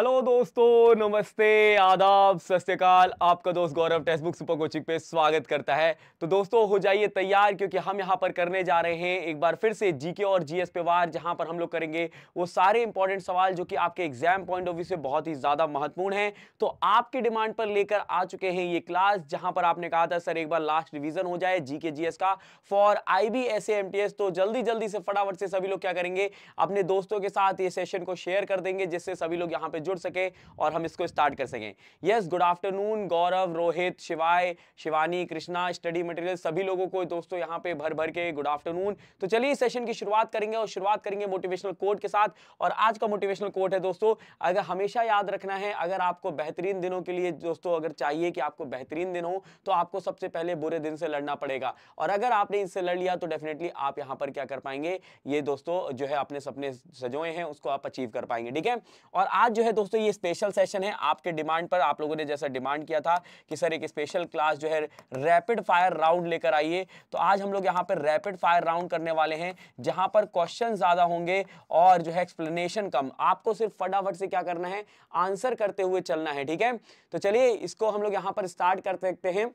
Hello दोस्तों नमस्ते आदाब सत्यकाल आपका दोस्त Gaurav Testbook super coaching पे स्वागत करता है तो दोस्तों हो जाइए तैयार क्योंकि हम यहाँ पर करने जा रहे हैं एक बार फिर से जीके और जीएस पे वार जहाँ पर हम लोग करेंगे वो सारे इंपॉर्टेंट सवाल जो कि आपके एग्जाम पॉइंट ऑफ व्यू से बहुत ही ज़्यादा महत्वपूर्ण है तो आपके डिमांड पर लेकर आ चुके हैं ये क्लास जहां पर आपने कहा था सर एक बार लास्ट रिविजन हो जाए जी के का फॉर आई बी तो जल्दी जल्दी से फटाफट से सभी लोग क्या करेंगे अपने दोस्तों के साथ ये सेशन को शेयर कर देंगे जिससे सभी लोग यहाँ पे जुड़ सके और हम इसको स्टार्ट कर सकें yes good afternoon Gaurav Rohit Shivay Shivani Krishna study material सभी लोगों को दोस्तों यहाँ पे भर भर के गुड आफ्टरनून तो चलिए सेशन की शुरुआत करेंगे और शुरुआत करेंगे मोटिवेशनल कोट के साथ और आज का मोटिवेशनल कोट है दोस्तों अगर हमेशा याद रखना है अगर आपको बेहतरीन दिनों के लिए दोस्तों अगर चाहिए कि आपको बेहतरीन दिन हो तो आपको सबसे पहले बुरे दिन से लड़ना पड़ेगा और अगर आपने इससे लड़ लिया तो डेफिनेटली आप यहाँ पर क्या कर पाएंगे ये दोस्तों जो है अपने सपने सजोए हैं उसको आप अचीव कर पाएंगे ठीक है और आज जो है है दोस्तों ये स्पेशल सेशन है आपके डिमांड पर आप लोगों ने जैसा डिमांड किया था कि सर एक स्पेशल क्लास जो है रैपिड फायर राउंड लेकर आइए तो आज हम लोग यहाँ पर रैपिड फायर राउंड करने वाले हैं जहां पर क्वेश्चन ज़्यादा होंगे और जो है एक्सप्लेनेशन कम आपको सिर्फ फटाफट से क्या करना है आंसर करते हुए चलना है ठीक है तो चलिए इसको हम लोग यहाँ पर स्टार्ट कर सकते हैं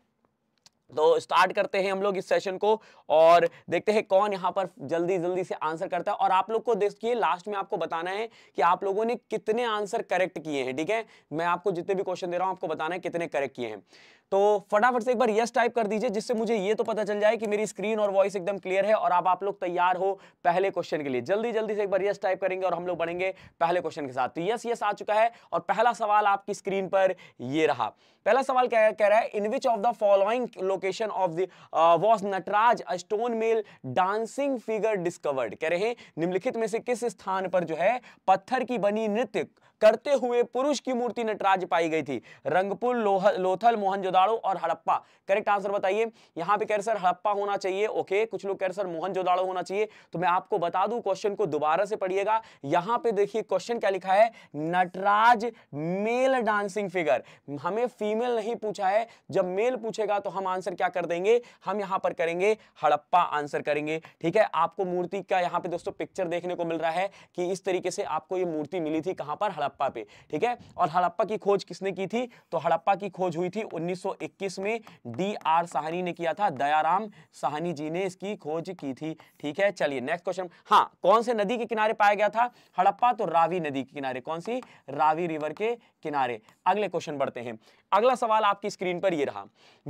तो स्टार्ट करते हैं हम लोग इस सेशन को और देखते हैं कौन यहाँ पर जल्दी जल्दी से आंसर करता है और आप लोग को देखिए लास्ट में आपको बताना है कि आप लोगों ने कितने आंसर करेक्ट किए हैं ठीक है मैं आपको जितने भी क्वेश्चन दे रहा हूँ आपको बताना है कितने करेक्ट किए हैं तो फटाफट से एक बार यस टाइप कर दीजिए जिससे मुझे ये तो पता चल जाए कि मेरी स्क्रीन और वॉइस एकदम क्लियर है और आप आप लोग तैयार हो पहले क्वेश्चन के लिए जल्दी जल्दी से एक बार यस टाइप करेंगे और हम लोग बढ़ेंगे पहले क्वेश्चन के साथ तो यस यस आ चुका है और पहला सवाल आपकी स्क्रीन पर ये रहा पहला सवाल क्या कह रहा है in which of the following location of the was Nataraj stone male dancing figure discovered कह रहे हैं निम्नलिखित में से किस स्थान पर जो है पत्थर की बनी नृत्य करते हुए पुरुष की मूर्ति नटराज पाई गई थी रंगपुर लोथल मोहनजोदाड़ो और हड़प्पा करेक्ट आंसर बताइए यहां पे कह रहे सर हड़प्पा होना चाहिए ओके कुछ लोग कह रहे सर मोहनजोदाड़ो होना चाहिए तो मैं आपको बता दूं क्वेश्चन को दोबारा से पढ़िएगा यहां पे देखिए क्वेश्चन क्या लिखा है नटराज मेल डांसिंग फिगर हमें फीमेल नहीं पूछा है जब मेल पूछेगा तो हम आंसर क्या कर देंगे हम यहां पर करेंगे हड़प्पा आंसर करेंगे ठीक है आपको मूर्ति का यहां पर दोस्तों पिक्चर देखने को मिल रहा है कि इस तरीके से आपको यह मूर्ति मिली थी कहां पर हड़प्पा हड़प्पा पे ठीक है और हड़प्पा की खोज किसने की थी तो हड़प्पा की खोज हुई थी 1921 में डी आर साहनी ने किया था दयाराम साहनी जी ने इसकी खोज की थी ठीक है चलिए नेक्स्ट क्वेश्चन हाँ कौन से नदी के किनारे पाया गया था हड़प्पा तो रावी नदी के किनारे कौन सी रावी रिवर के किनारे अगले क्वेश्चन बढ़ते हैं अगला सवाल आपकी स्क्रीन पर ये रहा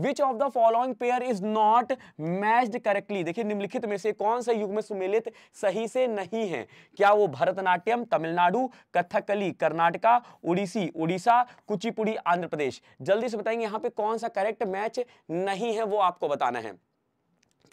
which of the following pair is not matched correctly देखिए निम्नलिखित में से कौन सा युग में सुमेलित सही से नहीं है क्या वो भरतनाट्यम तमिलनाडु कथकली कर्नाटका उड़ीसी उड़ीसा कुचिपुड़ी आंध्र प्रदेश जल्दी से बताएंगे यहां पे कौन सा करेक्ट मैच नहीं है वो आपको बताना है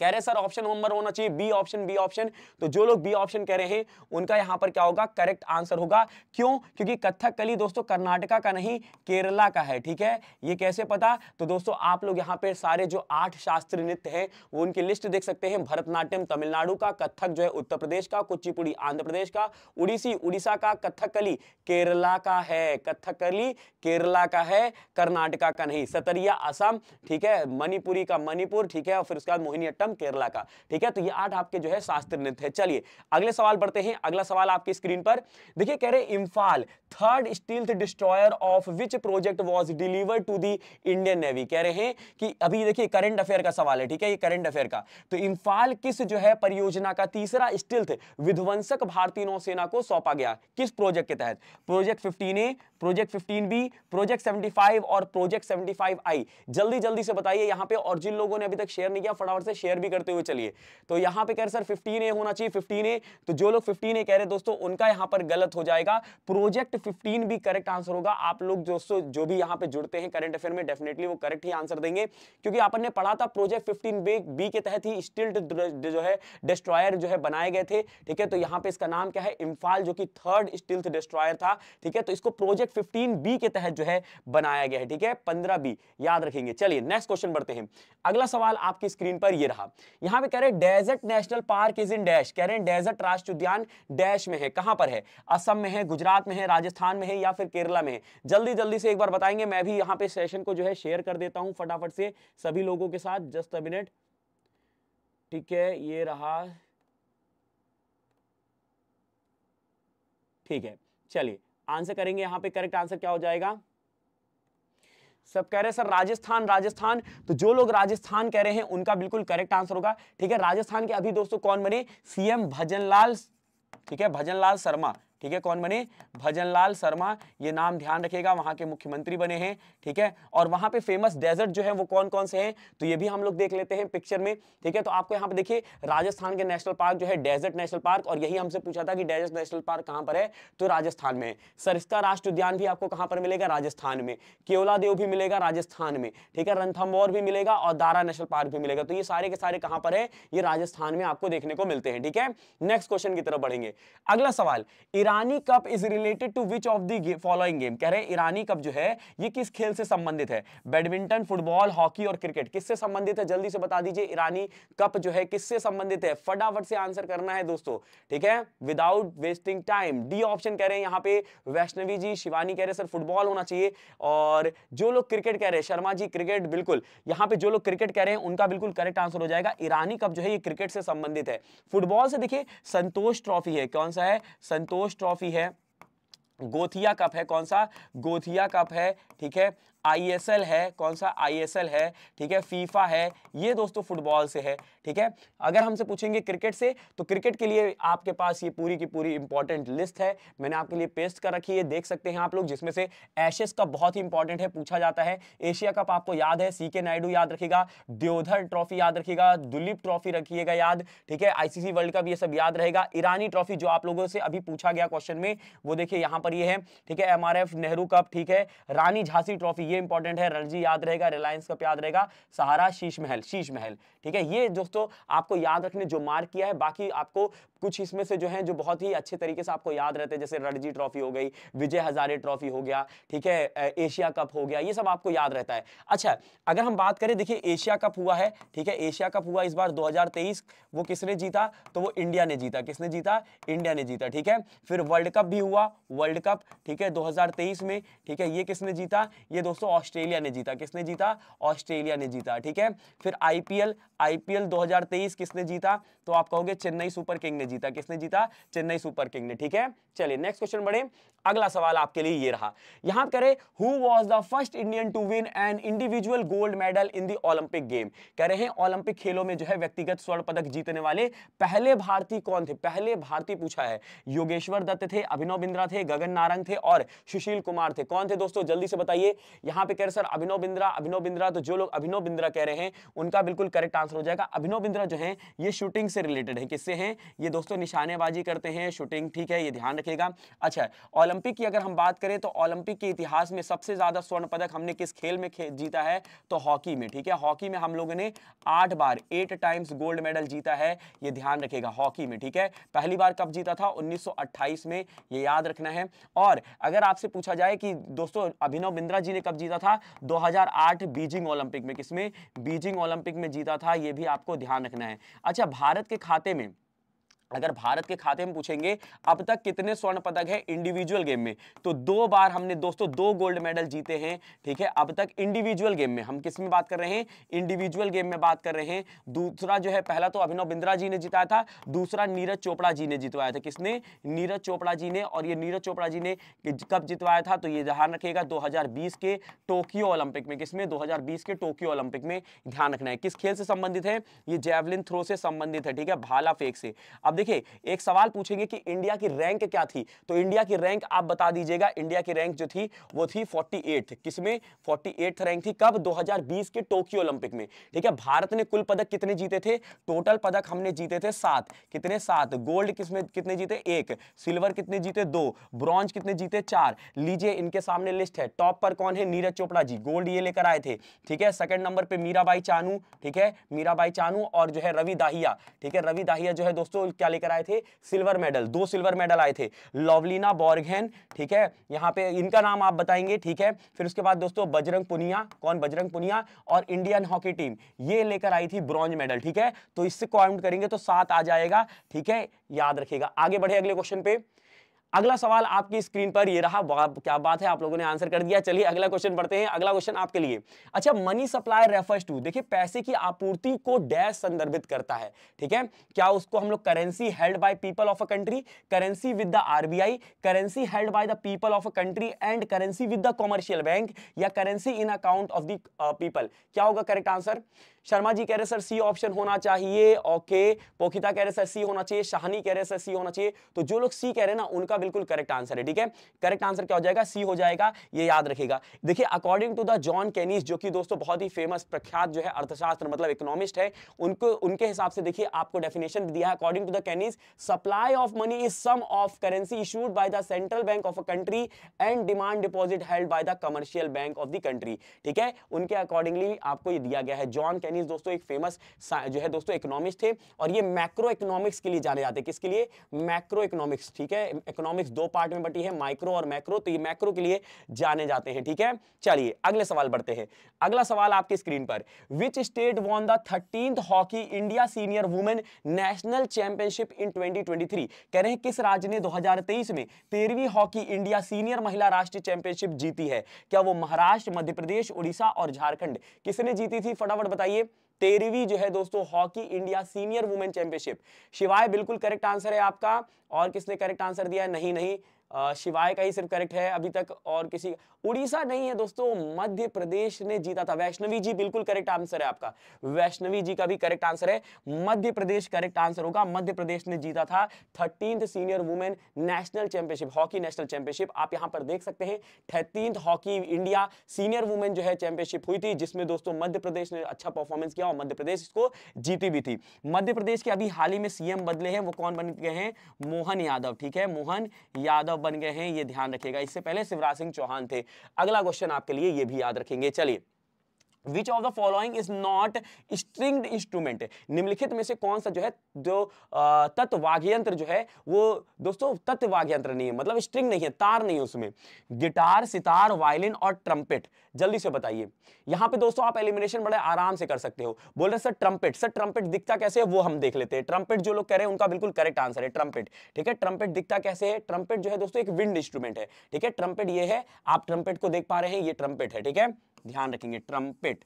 कह रहे सर ऑप्शन नंबर होना चाहिए बी ऑप्शन बी ऑप्शन तो जो लोग बी ऑप्शन कह रहे हैं उनका यहां पर क्या होगा करेक्ट आंसर होगा क्यों क्योंकि कथक कली दोस्तों कर्नाटका का नहीं केरला का है ठीक है ये कैसे पता तो दोस्तों आप लोग यहाँ पे सारे जो आठ शास्त्रीय नृत्य है वो उनकी लिस्ट देख सकते हैं भरतनाट्यम तमिलनाडु का कथक जो है उत्तर प्रदेश का कुचिपुड़ी आंध्र प्रदेश का उड़ीसी उड़ीसा का कथकली केरला का है कथकली केरला का है कर्नाटका का नहीं सतरिया असम ठीक है मणिपुरी का मणिपुर ठीक है और फिर उसके बाद मोहिनीअट्टम राजस्थान केरला का ठीक है तो ये आठ आपके जो है शास्त्र नृत्य है चलिए अगले सवाल बढ़ते हैं अगला सवाल आपकी स्क्रीन पर देखिए कह रहे Imphal third stealth destroyer of which project was deliver to the Indian navy कह रहे हैं कि अभी देखिए करंट अफेयर का सवाल है ठीक है ये करंट अफेयर का तो इम्फाल किस जो है परियोजना का तीसरा स्टील्थ विध्वंसक भारतीय नौसेना को सौंपा गया किस प्रोजेक्ट के तहत project fifteen A project fifteen B project seventy five और प्रोजेक्ट सेवेंटी फाइव आई जल्दी जल्दी से बताइए यहाँ पे और जिन लोगों ने अभी तक शेयर नहीं किया फटाफट से शेयर क्लियर भी करते हुए चलिए तो यहां पे कह रहे सर फिफ्टीन होना चाहिए फिफ्टीन तो जो लोग फिफ्टीन कह रहे दोस्तों उनका यहां पर गलत हो जाएगा प्रोजेक्ट फिफ्टीन भी करेक्ट आंसर होगा आप लोग दोस्तों जो भी यहां पे जुड़ते हैं करंट अफेयर में डेफिनेटली वो करेक्ट ही आंसर देंगे क्योंकि अपन ने पढ़ा था प्रोजेक्ट फिफ्टीन बी के तहत ही स्टिल्ट जो है डिस्ट्रॉयर जो है बनाए गए थे ठीक है तो यहां पे इसका नाम क्या है इम्फाल जो कि थर्ड स्टिल्थ डिस्ट्रॉयर था ठीक है तो इसको प्रोजेक्ट फिफ्टीन बी के तहत जो है बनाया गया है ठीक है पंद्रह बी याद रखेंगे चलिए नेक्स्ट क्वेश्चन बढ़ते हैं अगला सवाल आपकी स्क्रीन पर यह रहा था यहां पे कह रहे desert national park is in dash कह रहे हैं डेजर्ट राष्ट्रीय उद्यान डैश में है कहां पर है असम में है गुजरात में है राजस्थान में है या फिर केरला में है जल्दी जल्दी से एक बार बताएंगे मैं भी यहां पे सेशन को जो है शेयर कर देता हूं फटाफट से सभी लोगों के साथ जस्ट अ मिनट ठीक है ये रहा ठीक है चलिए आंसर करेंगे यहां पे करेक्ट आंसर क्या हो जाएगा सब कह रहे हैं सर राजस्थान राजस्थान तो जो लोग राजस्थान कह रहे हैं उनका बिल्कुल करेक्ट आंसर होगा ठीक है राजस्थान के अभी दोस्तों कौन बने सीएम भजनलाल ठीक है भजनलाल शर्मा ठीक है कौन बने भजनलाल शर्मा ये नाम ध्यान रखेगा वहां के मुख्यमंत्री बने हैं ठीक है और वहां पे फेमस डेजर्ट जो है वो कौन कौन से हैं तो ये भी हम लोग देख लेते हैं पिक्चर में ठीक है तो आपको यहाँ पे देखिए राजस्थान के नेशनल पार्क जो है डेजर्ट नेशनल पार्क और यही हमसे पूछा था कि डेजर्ट नेशनल पार्क कहाँ पर है तो राजस्थान में सरिस्का राष्ट्र उद्यान भी आपको कहाँ पर मिलेगा राजस्थान में केवला देव भी मिलेगा राजस्थान में ठीक है रंथमौर भी मिलेगा और दारा नेशनल पार्क भी मिलेगा तो ये सारे के सारे कहाँ पर है ये राजस्थान में आपको देखने को मिलते हैं ठीक है नेक्स्ट क्वेश्चन की तरफ बढ़ेंगे अगला सवाल Iran Irani cup is related to which of the following game कह रहे हैं ईरानी कप जो है ये किस खेल से संबंधित है बैडमिंटन फुटबॉल हॉकी और क्रिकेट किससे संबंधित है जल्दी से बता दीजिए ईरानी कप जो है किससे संबंधित है फटाफट से आंसर करना है दोस्तों ठीक है without wasting time D option कह रहे हैं यहाँ पे वैष्णवी जी शिवानी कह रहे सर फुटबॉल होना चाहिए और जो लोग क्रिकेट कह रहे हैं शर्मा जी क्रिकेट बिल्कुल यहाँ पे जो लोग क्रिकेट कह रहे हैं उनका बिल्कुल करेक्ट आंसर हो जाएगा ईरानी कप जो है ये क्रिकेट से संबंधित है फुटबॉल से देखिए संतोष ट्रॉफी है कौन सा है संतोष ट्रॉफी है गोथिया कप है कौन सा गोथिया कप है ठीक है आईएसएल है कौन सा आईएसएल है ठीक है फीफा है ये दोस्तों फुटबॉल से है ठीक है अगर हमसे पूछेंगे क्रिकेट से तो क्रिकेट के लिए आपके पास ये पूरी की पूरी इंपॉर्टेंट लिस्ट है मैंने आपके लिए पेस्ट कर रखी है देख सकते हैं आप लोग जिसमें से एशेस का बहुत ही इंपॉर्टेंट है पूछा जाता है एशिया कप आपको याद है सी के नायडू याद रखेगा देवधर ट्रॉफी याद रखेगा दुलीप ट्रॉफी रखिएगा याद ठीक है आईसीसी वर्ल्ड कप ये सब याद रहेगा ईरानी ट्रॉफी जो आप लोगों से अभी पूछा गया क्वेश्चन में वो देखिए यहाँ पर यह है ठीक है एम नेहरू कप ठीक है रानी झांसी ट्रॉफी ये इंपॉर्टेंट है रणजी याद रहेगा रिलायंस कप याद रहेगा सहारा शीश महल शीश महल ठीक है ये दोस्तों आपको याद रखने जो मार्क किया है बाकी आपको कुछ इसमें से जो है जो बहुत ही अच्छे तरीके से आपको याद रहते हैं जैसे रणजी ट्रॉफी हो गई विजय हजारे ट्रॉफी हो गया ठीक है एशिया कप हो गया ये सब आपको याद रहता है अच्छा अगर हम बात करें देखिए एशिया कप हुआ है ठीक है एशिया कप हुआ इस बार दो वो किसने जीता तो वो इंडिया ने जीता किसने जीता इंडिया ने जीता ठीक है फिर वर्ल्ड कप भी हुआ वर्ल्ड कप ठीक है 2023 में ठीक है ये किसने जीता ये दोस्तों ऑस्ट्रेलिया ने जीता किसने जीता ऑस्ट्रेलिया ने जीता ठीक है फिर आईपीएल आईपीएल 2023 किसने जीता तो आप कहोगे चेन्नई सुपर किंग ने जीता किसने जीता चेन्नई सुपर किंग ने ठीक है चलिए नेक्स्ट क्वेश्चन बढ़े अगला सवाल आपके लिए ये रहा यहां करे who was the first Indian to win an individual gold medal in the Olympic game कह रहे हैं ओलंपिक खेलों में जो है व्यक्तिगत स्वर्ण पदक जीतने वाले पहले भारतीय कौन थे पहले भारतीय पूछा है योगेश्वर दत्त थे अभिनव बिंद्रा थे गगन नारंग थे और सुशील कुमार थे कौन थे दोस्तों जल्दी से बताइए यहां पर कह रहे सर अभिनव बिंद्रा अभिनव बिंद्रा तो जो लोग अभिनव बिंद्रा कह रहे हैं उनका बिल्कुल करेक्ट आंसर हो जाएगा अभिनव बिंद्रा जो है ये शूटिंग से रिलेटेड है किससे हैं ये दोस्तों दोस्तों निशानेबाजी करते हैं शूटिंग ठीक है ये ध्यान रखेगा अच्छा ओलंपिक की अगर हम बात करें तो ओलंपिक के इतिहास में सबसे ज़्यादा स्वर्ण पदक हमने किस खेल में खे, जीता है तो हॉकी में ठीक है हॉकी में हम लोगों ने आठ बार एट टाइम्स गोल्ड मेडल जीता है ये ध्यान रखेगा हॉकी में ठीक है पहली बार कब जीता था उन्नीस में ये याद रखना है और अगर आपसे पूछा जाए कि दोस्तों अभिनव बिंद्रा जी ने कब जीता था दो बीजिंग ओलंपिक में किसमें बीजिंग ओलंपिक में जीता था ये भी आपको ध्यान रखना है अच्छा भारत के खाते में अगर भारत के खाते में पूछेंगे अब तक कितने स्वर्ण पदक है इंडिविजुअल गेम में तो दो बार हमने दोस्तों दो गोल्ड मेडल जीते हैं ठीक है अब तक इंडिविजुअल गेम में हम किस में बात कर रहे हैं इंडिविजुअल गेम में बात कर रहे हैं दूसरा जो है पहला तो अभिनव बिंद्रा जी ने जिताया था दूसरा नीरज चोपड़ा जी ने जितवाया था किसने नीरज चोपड़ा जी ने और ये नीरज चोपड़ा जी ने कब जितवाया था तो ये ध्यान रखिएगा दो के टोक्यो ओलंपिक में किसमें दो के टोक्यो ओलंपिक में ध्यान रखना है किस खेल से संबंधित है ये जेवलिन थ्रो से संबंधित है ठीक है भाला फेक से अब देखिए एक सवाल पूछेंगे कि इंडिया की रैंक क्या थी तो इंडिया की रैंक आप बता दीजिएगा इंडिया की रैंक जो थी वो थी 48 किसमें 48 रैंक थी कब 2020 के टोक्यो ओलंपिक में ठीक है भारत ने कुल पदक कितने जीते थे टोटल पदक हमने जीते थे सात कितने सात गोल्ड किसमें कितने जीते एक सिल्वर कितने जीते दो ब्रॉन्ज कितने जीते चार लीजिए इनके सामने लिस्ट है टॉप पर कौन है नीरज चोपड़ा जी गोल्ड ये लेकर आए थे ठीक है सेकेंड नंबर पर मीराबाई चानू ठीक है मीराबाई चानू और जो है रवि दाहिया ठीक है रवि दाहिया जो है दोस्तों क्या लेकर आए थे सिल्वर मेडल दो सिल्वर मेडल आए थे लवलीना बॉर्गहेन ठीक है यहाँ पे इनका नाम आप बताएंगे ठीक है फिर उसके बाद दोस्तों बजरंग पुनिया कौन बजरंग पुनिया और इंडियन हॉकी टीम ये लेकर आई थी ब्रॉन्ज मेडल ठीक है तो इससे काउंट करेंगे तो सात आ जाएगा ठीक है याद रखेगा आगे बढ़े अगले क्वेश्चन पे अगला सवाल आपकी स्क्रीन पर ये रहा क्या बात है आप लोगों ने आंसर कर दिया चलिए अगला क्वेश्चन पढ़ते हैं अगला क्वेश्चन आपके लिए अच्छा मनी सप्लाई रेफर्स टू देखिए पैसे की आपूर्ति को डैश संदर्भित करता है ठीक है क्या उसको हम लोग currency held by people of a country currency with the RBI currency held by the people of a country and currency with the commercial bank या currency in account of the people क्या होगा correct answer Sharma जी कह रहे sir C option होना चाहिए okay पोखिता कह रहे sir सी होना चाहिए शाहनी कह रहे सर सी होना चाहिए तो जो लोग सी कह रहे हैं ना उनका बिल्कुल करेक्ट आंसर है ठीक है करेक्ट आंसर क्या हो जाएगा सी हो जाएगा ये याद रखेगा देखिए according to the John Keynes जो कि दोस्तों बहुत ही फेमस प्रख्यात जो है अर्थशास्त्र मतलब इकोनॉमिस्ट है उनको उनके हिसाब से देखिए आपको डेफिनेशन दिया है according to the Keynes supply of money is sum of currency issued by the central bank of a country and demand deposit held by the commercial bank of the country ठीक है उनके accordingly आपको ये दिया गया है John कैनिस Chinese दोस्तों एक फेमस जो है दोस्तों इकोनॉमिक्स थे और ये मैक्रो इकोनॉमिक्स के लिए जाने जाते हैं किसके लिए मैक्रो इकोनॉमिक्स ठीक है इकोनॉमिक्स दो पार्ट में बटी है माइक्रो और मैक्रो तो ये मैक्रो के लिए जाने जाते हैं ठीक है चलिए अगले सवाल बढ़ते हैं अगला सवाल आपकी स्क्रीन पर which state won the thirteenth hockey India senior women national championship in 2023 कह रहे हैं किस राज्य ने 2023 में तेरहवीं हॉकी इंडिया सीनियर महिला राष्ट्रीय चैंपियनशिप जीती है क्या वो महाराष्ट्र मध्य प्रदेश उड़ीसा और झारखंड किसने जीती थी फटाफट बताइए तेरहवीं जो है दोस्तों hockey India senior women championship शिवाय बिल्कुल करेक्ट आंसर है आपका और किसने करेक्ट आंसर दिया नहीं नहीं शिवाय का ही सिर्फ करेक्ट है अभी तक और किसी उड़ीसा नहीं है दोस्तों मध्य प्रदेश ने जीता था वैष्णवी जी बिल्कुल करेक्ट आंसर है आपका वैष्णवी जी का भी करेक्ट आंसर है मध्य प्रदेश करेक्ट आंसर होगा मध्य प्रदेश ने जीता था thirteen senior women national championship hockey national championship आप यहां पर देख सकते हैं thirteen hockey India senior women जो है चैंपियनशिप हुई थी जिसमें दोस्तों मध्य प्रदेश ने अच्छा परफॉर्मेंस किया और मध्य प्रदेश इसको जीती भी थी मध्य प्रदेश के अभी हाल ही में सीएम बदले हैं वो कौन बन गए हैं मोहन यादव ठीक है मोहन यादव बन गए हैं ये ध्यान रखिएगा इससे पहले शिवराज सिंह चौहान थे अगला क्वेश्चन आपके लिए ये भी याद रखेंगे चलिए which of the following is not string instrument निम्नलिखित में से कौन सा जो है जो तत्वाघ यंत्र जो है वो दोस्तों तत्वाघ यंत्र नहीं है मतलब स्ट्रिंग नहीं है तार नहीं है उसमें गिटार सितार वायलिन और ट्रम्पेट जल्दी से बताइए यहाँ पे दोस्तों आप एलिमिनेशन बड़े आराम से कर सकते हो बोल रहे सर ट्रम्पेट सर ट्रम्पेट दिखता कैसे है वो हम देख लेते हैं ट्रम्पेट जो लोग कह रहे हैं उनका बिल्कुल करेक्ट आंसर है ट्रम्पेट ठीक है ट्रम्पेट दिखता कैसे है ट्रम्पेट जो है दोस्तों एक विंड इंस्ट्रूमेंट है ठीक है ट्रम्पेट ये है आप ट्रम्पेट को देख पा रहे हैं ये ट्रम्पेट है ठीक है ध्यान रखेंगे ट्रम्पेट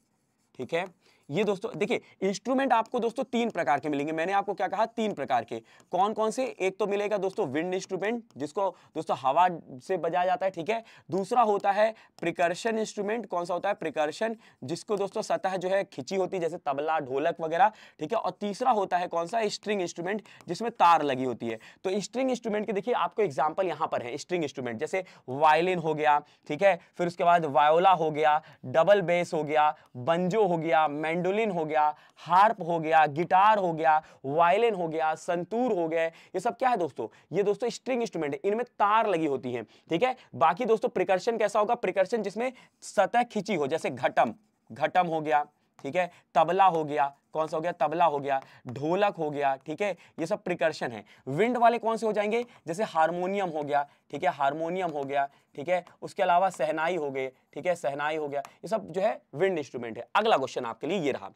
ठीक है ये दोस्तों देखिए इंस्ट्रूमेंट आपको दोस्तों तीन प्रकार के मिलेंगे मैंने आपको क्या कहा तीन प्रकार के कौन कौन से एक तो मिलेगा दोस्तों विंड इंस्ट्रूमेंट जिसको दोस्तों हवा से बजाया जाता है ठीक है दूसरा होता है प्रिकर्शन इंस्ट्रूमेंट कौन सा होता है प्रिकर्शन जिसको दोस्तों सतह जो है खिंची होती है जैसे तबला ढोलक वगैरह ठीक है और तीसरा होता है कौन सा स्ट्रिंग इंस्ट्रूमेंट जिसमें तार लगी होती है तो स्ट्रिंग इंस्ट्रूमेंट के देखिए आपको एग्जाम्पल यहाँ पर है स्ट्रिंग इंस्ट्रूमेंट जैसे वायलिन हो गया ठीक है फिर उसके बाद वायोला हो गया डबल बेस हो गया बंजो हो गया मैं मैंडोलिन हो गया हार्प हो गया गिटार हो गया वायलिन हो गया संतूर हो गया ये सब क्या है दोस्तों ये दोस्तों स्ट्रिंग इंस्ट्रूमेंट है इनमें तार लगी होती है ठीक है बाकी दोस्तों प्रिकर्शन कैसा होगा प्रिकर्शन जिसमें सतह खिंची हो जैसे घटम घटम हो गया ठीक है तबला हो गया कौन सा हो गया तबला हो गया ढोलक हो गया ठीक है ये सब प्रिकर्शन है विंड वाले कौन से हो जाएंगे जैसे हारमोनियम हो गया ठीक है हारमोनियम हो गया ठीक है उसके अलावा सहनाई हो गए ठीक है सहनाई हो गया ये सब जो है विंड इंस्ट्रूमेंट है अगला क्वेश्चन आपके लिए ये रहा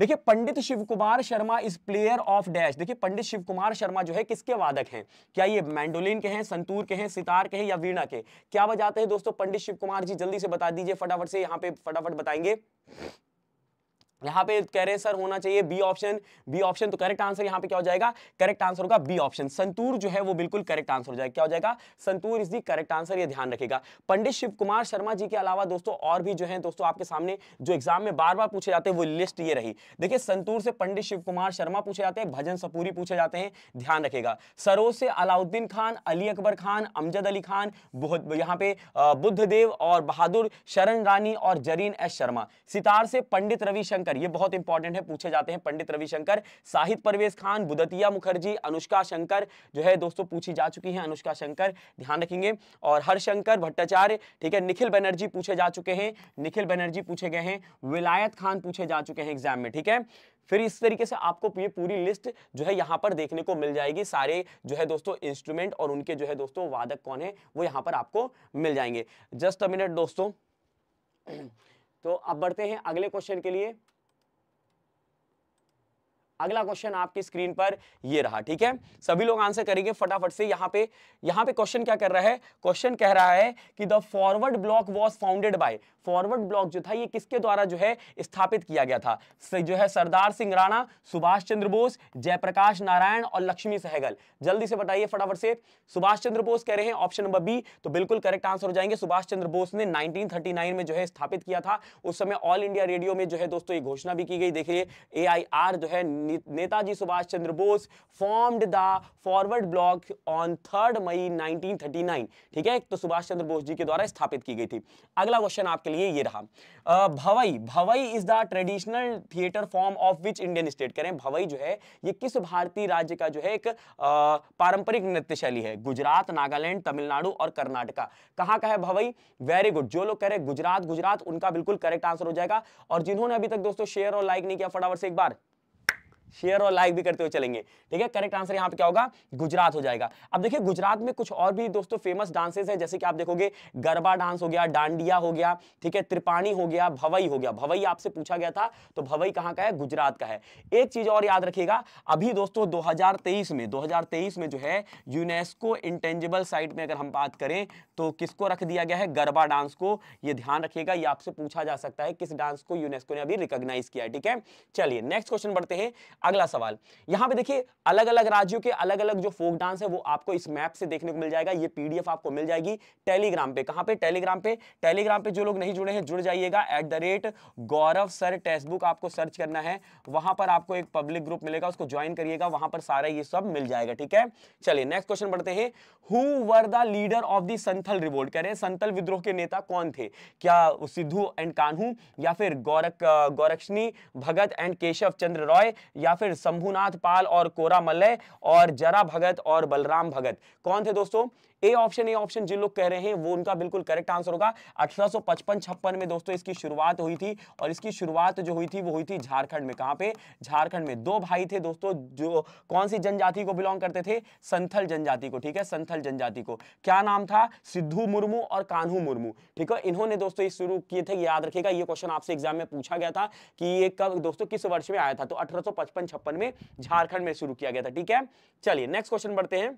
देखिए Pandit Shiv Kumar Sharma is player of dash देखिए पंडित शिव कुमार शर्मा जो है किसके वादक हैं क्या ये मैंडोलिन के हैं संतूर के हैं सितार के हैं या वीणा के क्या बजाते हैं दोस्तों पंडित शिव कुमार जी जल्दी से बता दीजिए फटाफट से यहाँ पे फटाफट बताएंगे यहाँ पे कह रहे हैं सर होना चाहिए बी ऑप्शन बी ऑप्शन तो करेक्ट आंसर यहाँ पे क्या हो जाएगा करेक्ट आंसर होगा बी ऑप्शन संतूर जो है वो बिल्कुल करेक्ट आंसर हो जाएगा क्या हो जाएगा Santoor is the correct answer ये ध्यान रखेगा पंडित शिव कुमार शर्मा जी के अलावा दोस्तों और भी जो है दोस्तों आपके सामने जो एग्जाम में बार बार पूछे जाते हैं वो लिस्ट ये रही देखिये संतूर से पंडित शिव कुमार शर्मा पूछे जाते हैं भजन सपूरी पूछे जाते हैं ध्यान रखेगा सरोज से अलाउद्दीन खान अली अकबर खान अमजद अली खान यहाँ पे बुद्ध और बहादुर शरण रानी और जरीन एस शर्मा सितार से पंडित रविशंकर रविशंकर ये बहुत इंपॉर्टेंट है पूछे जाते हैं पंडित रविशंकर साहित परवेश खान बुदतिया मुखर्जी अनुष्का शंकर जो है दोस्तों पूछी जा चुकी है अनुष्का शंकर ध्यान रखेंगे और हरशंकर भट्टाचार्य ठीक है निखिल बनर्जी पूछे जा चुके हैं निखिल बनर्जी पूछे गए हैं विलायत खान पूछे जा चुके हैं एग्जाम में ठीक है फिर इस तरीके से आपको ये पूरी लिस्ट जो है यहाँ पर देखने को मिल जाएगी सारे जो है दोस्तों इंस्ट्रूमेंट और उनके जो है दोस्तों वादक कौन है वो यहाँ पर आपको मिल जाएंगे जस्ट अ मिनट दोस्तों तो अब बढ़ते हैं अगले क्वेश्चन के लिए अगला क्वेश्चन आपकी स्क्रीन पर ये रहा ठीक है सभी लोग आंसर करेंगे फटाफट से यहाँ पे यहाँ पे क्वेश्चन क्या कर रहा है क्वेश्चन कह रहा है कि the Forward Bloc was founded by Forward Bloc जो था ये किसके द्वारा जो है स्थापित किया गया था जो है सरदार सिंह राणा सुभाष चंद्र बोस जयप्रकाश नारायण और लक्ष्मी सहगल जल्दी से बताइए फटाफट से सुभाष चंद्र बोस कह रहे हैं ऑप्शन नंबर बी तो बिल्कुल करेक्ट आंसर हो जाएंगे सुभाष चंद्र बोस ने 1939 में जो है स्थापित किया था उस समय ऑल इंडिया रेडियो में जो है दोस्तों ये घोषणा भी की गई देखिए ए जो है Netaji Subhash Chandra Bose formed the Forward Bloc on third May 1939 ठीक है तो सुभाष चंद्र बोस जी के द्वारा स्थापित की गई थी अगला क्वेश्चन आपके लिए ये रहा Bhavai Bhavai is the traditional theatre form of which Indian state करें भवई जो है ये किस भारतीय राज्य का जो है एक पारंपरिक नृत्य शैली है गुजरात नागालैंड तमिलनाडु और कर्नाटका कहां का है भवई वेरी गुड जो लोग कह रहे गुजरात गुजरात उनका बिल्कुल करेक्ट आंसर हो जाएगा और जिन्होंने अभी तक दोस्तों शेयर और लाइक नहीं किया फटाफट से एक बार शेयर और लाइक भी करते हुए चलेंगे ठीक है करेक्ट आंसर यहाँ पे क्या होगा गुजरात हो जाएगा अब देखिए गुजरात में कुछ और भी दोस्तों फेमस डांसेस हैं जैसे कि आप देखोगे गरबा डांस हो गया डांडिया हो गया ठीक है त्रिपाणी हो गया भवई हो गया भवई आपसे पूछा गया था तो भवई कहाँ का है गुजरात का है एक चीज और याद रखिएगा अभी दोस्तों दो में दो में जो है यूनेस्को इंटेंजिबल साइट में अगर हम बात करें तो किसको रख दिया गया है गरबा डांस को ये ध्यान रखिएगा ये आपसे पूछा जा सकता है किस डांस को यूनेस्को ने अभी रिकोगनाइज किया है ठीक है चलिए नेक्स्ट क्वेश्चन बढ़ते हैं अगला सवाल यहां पे देखिए अलग अलग राज्यों के अलग अलग जो फोक डांस है वो आपको इस मैप से देखने को मिल जाएगा ये पीडीएफ आपको मिल जाएगी टेलीग्राम पे कहां पे टेलीग्राम पे टेलीग्राम पे जो लोग नहीं जुड़े हैं जुड़ जाइएगा at the rate Gaurav sir textbook आपको सर्च करना है वहां पर आपको एक पब्लिक ग्रुप मिलेगा उसको ज्वाइन करिएगा वहां पर सारा ये सब मिल जाएगा ठीक है चलिए नेक्स्ट क्वेश्चन बढ़ते हैं who was the leader of the Santhal revolt कह रहे हैं संथल विद्रोह के नेता कौन थे क्या सिद्धू एंड कान्हू या फिर गौरक गौरक्षणी भगत एंड केशव चंद्र रॉय या फिर शंभुनाथ पाल और कोरा मल्लय और जरा भगत और बलराम भगत कौन थे दोस्तों ए ऑप्शन ए ऑप्शन जिन लोग कह रहे हैं वो उनका बिल्कुल करेक्ट आंसर होगा अठारह पचपन में दोस्तों इसकी शुरुआत हुई थी और इसकी शुरुआत जो हुई थी वो हुई थी झारखंड में कहां पे झारखंड में दो भाई थे दोस्तों जो कौन सी जनजाति को बिलोंग करते थे संथल जनजाति को ठीक है संथल जनजाति को क्या नाम था सिद्धू मुर्मू और कान्हू मुर्मू ठीक है इन्होंने दोस्तों ये शुरू किए थे याद रखेगा ये क्वेश्चन आपसे एग्जाम में पूछा गया था कि ये कब दोस्तों किस वर्ष में आया था तो अठारह सौ में झारखंड में शुरू किया गया था ठीक है चलिए नेक्स्ट क्वेश्चन बढ़ते हैं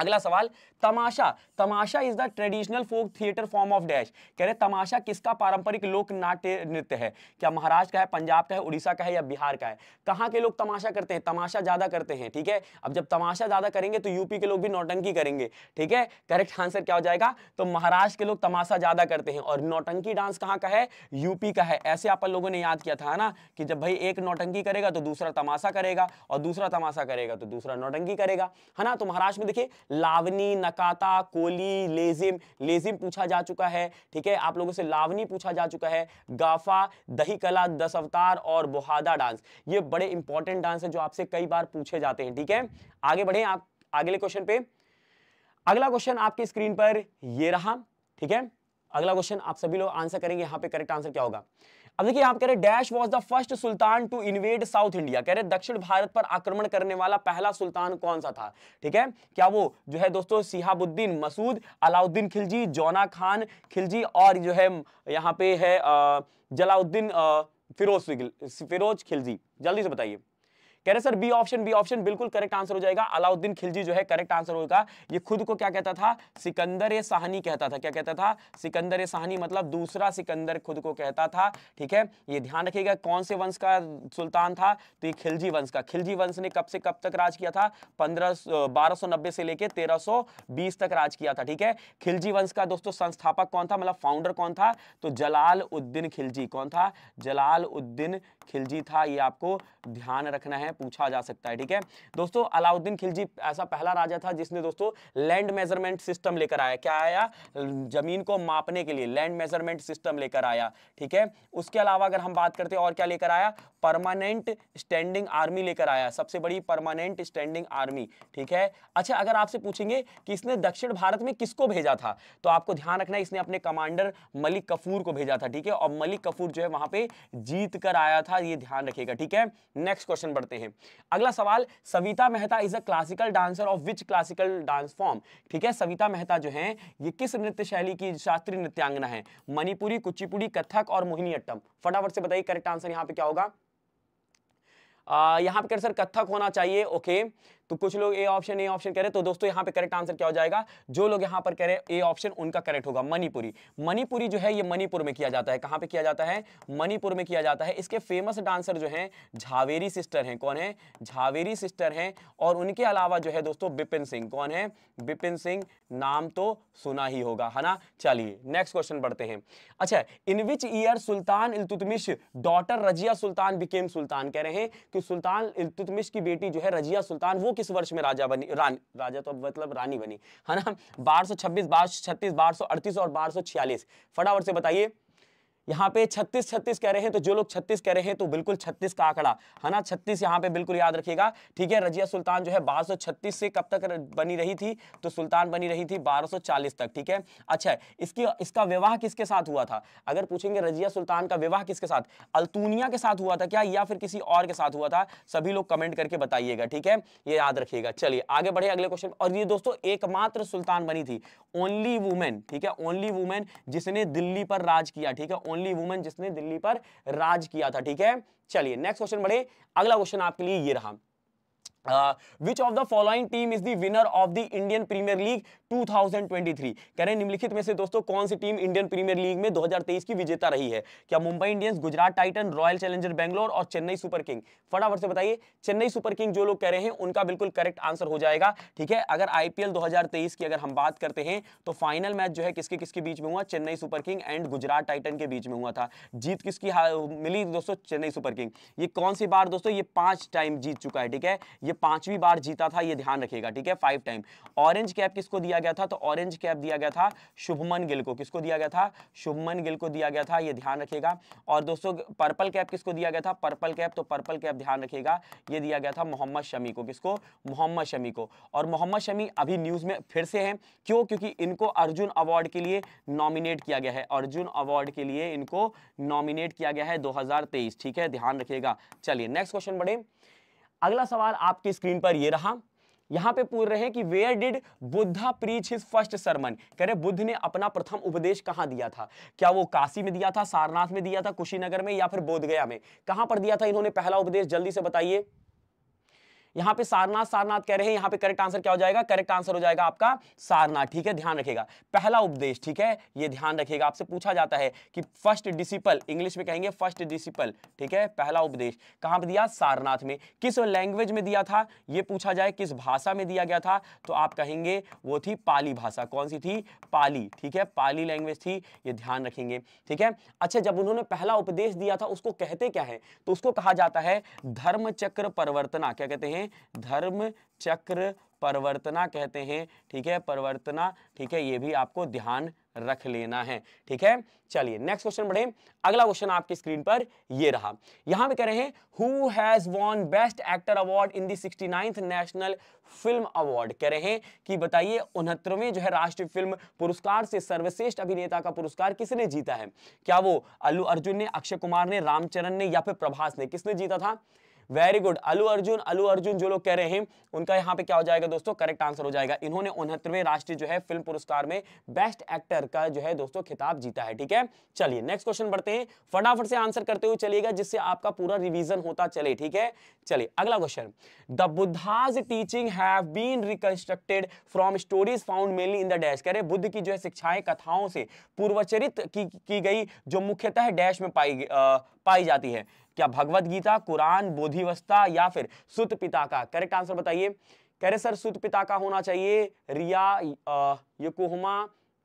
अगला सवाल Tamasha Tamasha is the traditional folk theatre form of dash कह रहे तमाशा किसका पारंपरिक लोक नाट्य नृत्य है क्या महाराष्ट्र का है पंजाब का है उड़ीसा का है या बिहार का है कहाँ के लोग तमाशा करते हैं तमाशा ज्यादा करते हैं ठीक है अब जब तमाशा ज्यादा करेंगे तो यूपी के लोग भी नौटंकी करेंगे ठीक है करेक्ट आंसर क्या हो जाएगा तो महाराष्ट्र के लोग तमाशा ज्यादा करते हैं और नौटंकी डांस कहाँ का है यूपी का है ऐसे आप लोगों ने याद किया था ना कि जब भाई एक नौटंकी करेगा तो दूसरा तमाशा करेगा और दूसरा तमाशा करेगा तो दूसरा नौटंकी करेगा है ना तो महाराष्ट्र में देखिए लावनी नकाता कोली लेजिम लेजिम पूछा जा चुका है ठीक है आप लोगों से लावनी पूछा जा चुका है गाफा दही कला दस अवतार और बोहादा डांस ये बड़े इंपॉर्टेंट डांस है जो आपसे कई बार पूछे जाते हैं ठीक है आगे बढ़े आप अगले क्वेश्चन पे अगला क्वेश्चन आपकी स्क्रीन पर ये रहा ठीक है अगला क्वेश्चन आप सभी लोग आंसर करेंगे यहां पे करेक्ट आंसर क्या होगा अब देखिए यहाँ कह रहे dash was the first sultan to invade South India कह रहे दक्षिण भारत पर आक्रमण करने वाला पहला सुल्तान कौन सा था ठीक है क्या वो जो है दोस्तों सिहाबुद्दीन मसूद अलाउद्दीन खिलजी जोना खान खिलजी और जो है यहाँ पे है जलाउद्दीन फिरोज फिरोज खिलजी जल्दी से बताइए कह रहे sir B option B option बिल्कुल करेक्ट आंसर हो जाएगा अलाउद्दीन खिलजी जो है करेक्ट आंसर होगा ये खुद को क्या कहता था सिकंदर ए सहनी कहता था क्या कहता था सिकंदर ए सहानी मतलब दूसरा सिकंदर खुद को कहता था ठीक है ये ध्यान रखिएगा कौन से वंश का सुल्तान था तो ये खिलजी वंश का खिलजी वंश ने कब से कब तक राज किया था पंद्रह बारह से लेकर तेरह तक राज किया था ठीक है खिलजी वंश का दोस्तों संस्थापक कौन था मतलब फाउंडर कौन था तो जलाल उद्दीन खिलजी कौन था जलाल उद्दीन खिलजी था ये आपको ध्यान रखना है पूछा जा सकता है ठीक है दोस्तों अलाउद्दीन खिलजी ऐसा पहला राजा था जिसने दोस्तों लैंड मेजरमेंट सिस्टम लेकर आया क्या आया जमीन को मापने के लिए लैंड मेजरमेंट सिस्टम लेकर आया ठीक है उसके अलावा अगर हम बात करते हैं और क्या लेकर आया परमानेंट स्टैंडिंग आर्मी लेकर आया सबसे बड़ी परमानेंट स्टैंडिंग आर्मी ठीक है अच्छा अगर आपसे पूछेंगे कि इसने दक्षिण भारत में किसको भेजा था तो आपको ध्यान रखना इसने अपने कमांडर मलिक कफूर को भेजा था ठीक है और मलिक कफूर जो है वहां पे जीत कर आया था ये ध्यान रखिएगा ठीक है नेक्स्ट क्वेश्चन बढ़ते हैं अगला सवाल Savita Mehta is a classical dancer of which classical dance form ठीक है सविता मेहता जो है ये किस नृत्य शैली की शास्त्रीय नृत्यांगना है मणिपुरी कुचिपुड़ी कथक और मोहिनीअट्टम फटाफट से बताइए करेक्ट आंसर यहां पे क्या होगा यहाँ पे सर कत्थक होना चाहिए ओके तो कुछ लोग ए ऑप्शन ए ऑप्शन कह रहे तो दोस्तों यहाँ पे करेक्ट आंसर क्या हो जाएगा जो लोग यहाँ पर कह रहे ए ऑप्शन उनका करेक्ट होगा मणिपुरी मणिपुरी जो है ये मणिपुर में किया जाता है कहाँ पे किया जाता है मणिपुर में किया जाता है इसके फेमस डांसर जो है झावेरी सिस्टर हैं कौन है झावेरी सिस्टर हैं और उनके अलावा जो है दोस्तों बिपिन सिंह कौन है बिपिन सिंह नाम तो सुना ही होगा है ना चलिए नेक्स्ट क्वेश्चन बढ़ते हैं अच्छा in which year sultan Iltutmish daughter Razia Sultan became sultan कह रहे हैं कि सुल्तान इलतुतमिश की बेटी जो है रजिया सुल्तान वो किस वर्ष में राजा बनी रान, राजा तो मतलब रानी बनी है ना बारह सौ छब्बीस बारह सौ छत्तीस बारह सौ अड़तीस और बारह सौ छियालीस फटाफट से बताइए यहाँ पे 36 36 कह रहे हैं तो जो लोग 36 कह रहे हैं तो बिल्कुल 36 का आंकड़ा है ना 36 यहाँ पे बिल्कुल याद रखिएगा ठीक है रजिया सुल्तान जो है 1236 से कब तक बनी रही थी तो सुल्तान बनी रही थी 1240 तक ठीक है अच्छा इसकी इसका विवाह किसके साथ हुआ था अगर पूछेंगे रजिया सुल्तान का विवाह किसके साथ अल्तूनिया के साथ हुआ था क्या या फिर किसी और के साथ हुआ था सभी लोग कमेंट करके बताइएगा ठीक है ये याद रखिएगा चलिए आगे बढ़े अगले क्वेश्चन और ये दोस्तों एकमात्र सुल्तान बनी थी ओनली वुमेन ठीक है ओनली वुमेन जिसने दिल्ली पर राज किया ठीक है ओनली वुमन जिसने दिल्ली पर राज किया था ठीक है चलिए नेक्स्ट क्वेश्चन बढ़े अगला क्वेश्चन आपके लिए ये रहा which of the following team is is the winner of the Indian Premier 2023 कह रहे निम्नलिखित में से दोस्तों कौन सी टीम इंडियन प्रीमियर लीग में 2023 की विजेता रही है क्या Mumbai Indians Gujarat Titan Royal Challenger Bangalore और चेन्नई सुपर किंग फटाफट से बताइए चेन्नई सुपर किंग जो लोग कह रहे हैं उनका बिल्कुल करेक्ट आंसर हो जाएगा ठीक है अगर आईपीएल 2023 की अगर हम बात करते हैं तो फाइनल मैच जो है किसके किसके बीच में हुआ Chennai Super King and Gujarat Titan के बीच में हुआ था जीत किसकी हाँ, मिली दोस्तों चेन्नई सुपर किंग ये कौन सी बार दोस्तों ये पांच टाइम जीत चुका है ठीक है ये पांचवी बार जीता था ये ध्यान रखिएगा ठीक है फाइव टाइम ऑरेंज कैप किसको दिया गया था तो ऑरेंज कैप दिया गया था शुभमन गिल को किसको दिया गया था शुभमन गिल को दिया गया था ये ध्यान रखिएगा और दोस्तों पर्पल कैप किसको दिया गया था पर्पल कैप तो पर्पल कैप ध्यान रखिएगा ये दिया गया था मोहम्मद शमी को किसको मोहम्मद शमी को और मोहम्मद शमी अभी न्यूज़ में फिर से है क्यों क्योंकि इनको अर्जुन अवार्ड के लिए नॉमिनेट किया गया है अर्जुन अवार्ड के लिए इनको नॉमिनेट किया गया है दो ठीक है ध्यान रखिएगा चलिए नेक्स्ट क्वेश्चन बढ़े अगला सवाल आपकी स्क्रीन पर ये रहा यहाँ पे पूछ रहे हैं कि where did Buddha preach his first sermon कह रहे बुद्ध ने अपना प्रथम उपदेश कहाँ दिया था क्या वो काशी में दिया था सारनाथ में दिया था कुशीनगर में या फिर बोधगया में कहाँ पर दिया था इन्होंने पहला उपदेश जल्दी से बताइए यहां पे सारनाथ सारनाथ कह रहे हैं यहां पे करेक्ट आंसर क्या हो जाएगा करेक्ट आंसर हो जाएगा आपका सारनाथ ठीक है ध्यान रखेगा पहला उपदेश ठीक है ये ध्यान रखेगा आपसे पूछा जाता है कि फर्स्ट डिसिपल इंग्लिश में कहेंगे फर्स्ट डिसिपल ठीक है पहला उपदेश कहाँ पर दिया सारनाथ में किस लैंग्वेज में दिया था ये पूछा जाए किस भाषा में दिया गया था तो आप कहेंगे वो थी पाली भाषा कौन सी थी पाली ठीक है पाली लैंग्वेज थी ये ध्यान रखेंगे ठीक है अच्छा जब उन्होंने पहला उपदेश दिया था उसको कहते क्या है तो उसको कहा जाता है धर्म चक्र परिवर्तना क्या कहते हैं हैं धर्म चक्र परिवर्तना कहते हैं ठीक है परिवर्तना ठीक है ये भी आपको ध्यान रख लेना है ठीक है चलिए नेक्स्ट क्वेश्चन बढ़े अगला क्वेश्चन आपकी स्क्रीन पर ये रहा यहां पे कह रहे हैं who has won best actor award in the sixty national film award कह रहे हैं कि बताइए उनहत्तरवें जो है राष्ट्रीय फिल्म पुरस्कार से सर्वश्रेष्ठ अभिनेता का पुरस्कार किसने जीता है क्या वो अल्लू अर्जुन ने अक्षय कुमार ने रामचरण ने या फिर प्रभास ने किसने जीता था वेरी गुड अलू अर्जुन अलू अर्जुन जो लोग कह रहे हैं उनका यहाँ पे क्या हो जाएगा दोस्तों करेक्ट आंसर हो जाएगा इन्होंने उनहत्तरवें राष्ट्रीय जो है फिल्म पुरस्कार में बेस्ट एक्टर का जो है दोस्तों खिताब जीता है ठीक है चलिए नेक्स्ट क्वेश्चन बढ़ते हैं फटाफट से आंसर करते हुए चलिएगा जिससे आपका पूरा रिविजन होता चले ठीक है चलिए अगला question the Buddha's teaching have been reconstructed from stories found mainly in the dash कह रहे बुद्ध की जो है शिक्षाएं कथाओं से पूर्वचरित की, की गई जो मुख्यतः डैश में पाई गई पाई जाती है क्या भगवत गीता कुरान बोधिवस्था या फिर सुत पिता का करेक्ट आंसर बताइए कह रहे सर सुत पिता का होना चाहिए रिया यकोहमा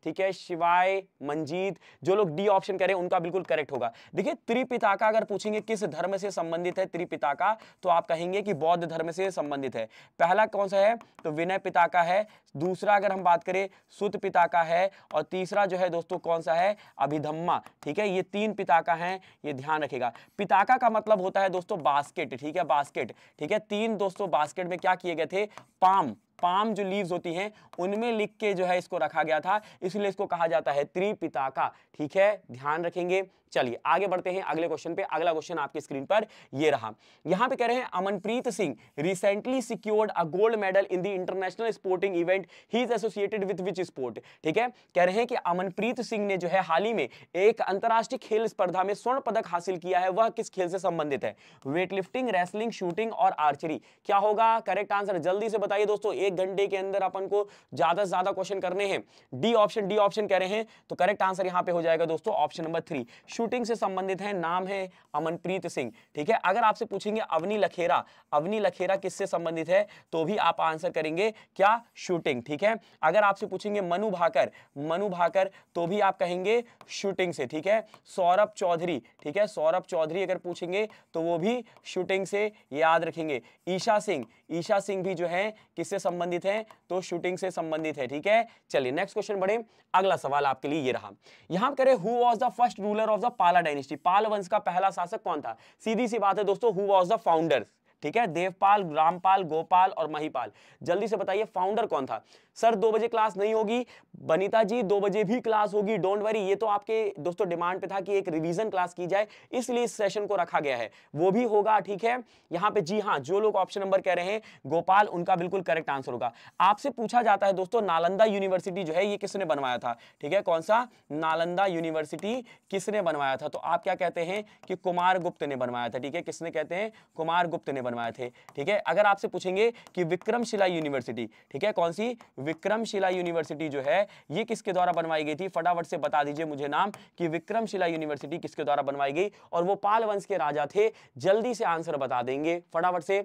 ठीक है शिवाय मंजीत जो लोग डी ऑप्शन करें उनका बिल्कुल करेक्ट होगा देखिए त्रिपिता का अगर पूछेंगे किस धर्म से संबंधित है त्रिपिता का तो आप कहेंगे कि बौद्ध धर्म से संबंधित है पहला कौन सा है तो विनय पिता का है दूसरा अगर हम बात करें सुत पिता का है और तीसरा जो है दोस्तों कौन सा है अभिधम्मा ठीक है ये तीन पिता का है ये ध्यान रखेगा पिताका का मतलब होता है दोस्तों बास्केट ठीक है बास्केट ठीक है तीन दोस्तों बास्केट में क्या किए गए थे पाम पाम जो लीव्स होती हैं उनमें लिख के जो है इसको रखा गया था इसलिए इसको कहा जाता है त्रिपिता का ठीक है ध्यान रखेंगे चलिए आगे बढ़ते हैं अगले क्वेश्चन पे अगला क्वेश्चन आपकी स्क्रीन पर ये रहा यहां पे कह रहे हैं Amanpreet Singh recently secured a gold medal in the international sporting event he is associated with which sport ठीक है कह रहे हैं कि अमनप्रीत सिंह ने जो है हाल ही में एक अंतरराष्ट्रीय खेल स्पर्धा में स्वर्ण पदक हासिल किया है वह किस खेल से संबंधित है वेटलिफ्टिंग रेसलिंग शूटिंग और आर्चरी क्या होगा करेक्ट आंसर जल्दी से बताइए दोस्तों एक घंटे के अंदर अपन को ज्यादा से ज्यादा क्वेश्चन करने हैं डी ऑप्शन डी ऑप्शन कह रहे हैं तो करेक्ट आंसर यहां पे हो जाएगा दोस्तों ऑप्शन नंबर थ्री शूटिंग से संबंधित है नाम है अमनप्रीत सिंह ठीक है अगर आपसे पूछेंगे अवनी लखेरा अवनी लखेरा किससे संबंधित है तो भी आप आंसर करेंगे क्या शूटिंग ठीक है अगर आपसे पूछेंगे मनु भाकर मनु भाकर तो भी आप कहेंगे शूटिंग से ठीक है सौरभ चौधरी ठीक है सौरभ चौधरी अगर पूछेंगे तो वो भी शूटिंग से याद रखेंगे ईशा सिंह ईशा सिंह भी जो है किससे संबंधित है तो शूटिंग से संबंधित है ठीक है चलिए नेक्स्ट क्वेश्चन बढ़े अगला सवाल आपके लिए ये रहा यहां करें who was the first ruler of the Pala dynasty Pal वंश का पहला शासक कौन था सीधी सी बात है दोस्तों हु वॉज द फाउंडर ठीक है देवपाल रामपाल गोपाल और महिपाल जल्दी से बताइए फाउंडर कौन था सर दो बजे क्लास नहीं होगी बनीता जी दो बजे भी क्लास होगी डोंट वरी ये तो आपके दोस्तों डिमांड पे था कि एक रिवीजन क्लास की जाए इसलिए इस सेशन को रखा गया है वो भी होगा ठीक है यहाँ पे जी हां जो लोग ऑप्शन नंबर कह रहे हैं गोपाल उनका बिल्कुल करेक्ट आंसर होगा आपसे पूछा जाता है दोस्तों नालंदा यूनिवर्सिटी जो है ये किसने बनवाया था ठीक है कौन सा नालंदा यूनिवर्सिटी किसने बनवाया था तो आप क्या कहते हैं कि कुमार गुप्त ने बनवाया था ठीक है किसने कहते हैं कुमार गुप्त ने बनवाए थे ठीक है अगर आपसे पूछेंगे कि विक्रमशिला यूनिवर्सिटी ठीक है कौन सी विक्रमशिला यूनिवर्सिटी जो है ये किसके द्वारा बनवाई गई थी फटाफट से बता दीजिए मुझे नाम कि विक्रमशिला यूनिवर्सिटी किसके द्वारा बनवाई गई और वो पाल वंश के राजा थे जल्दी से आंसर बता देंगे फटाफट से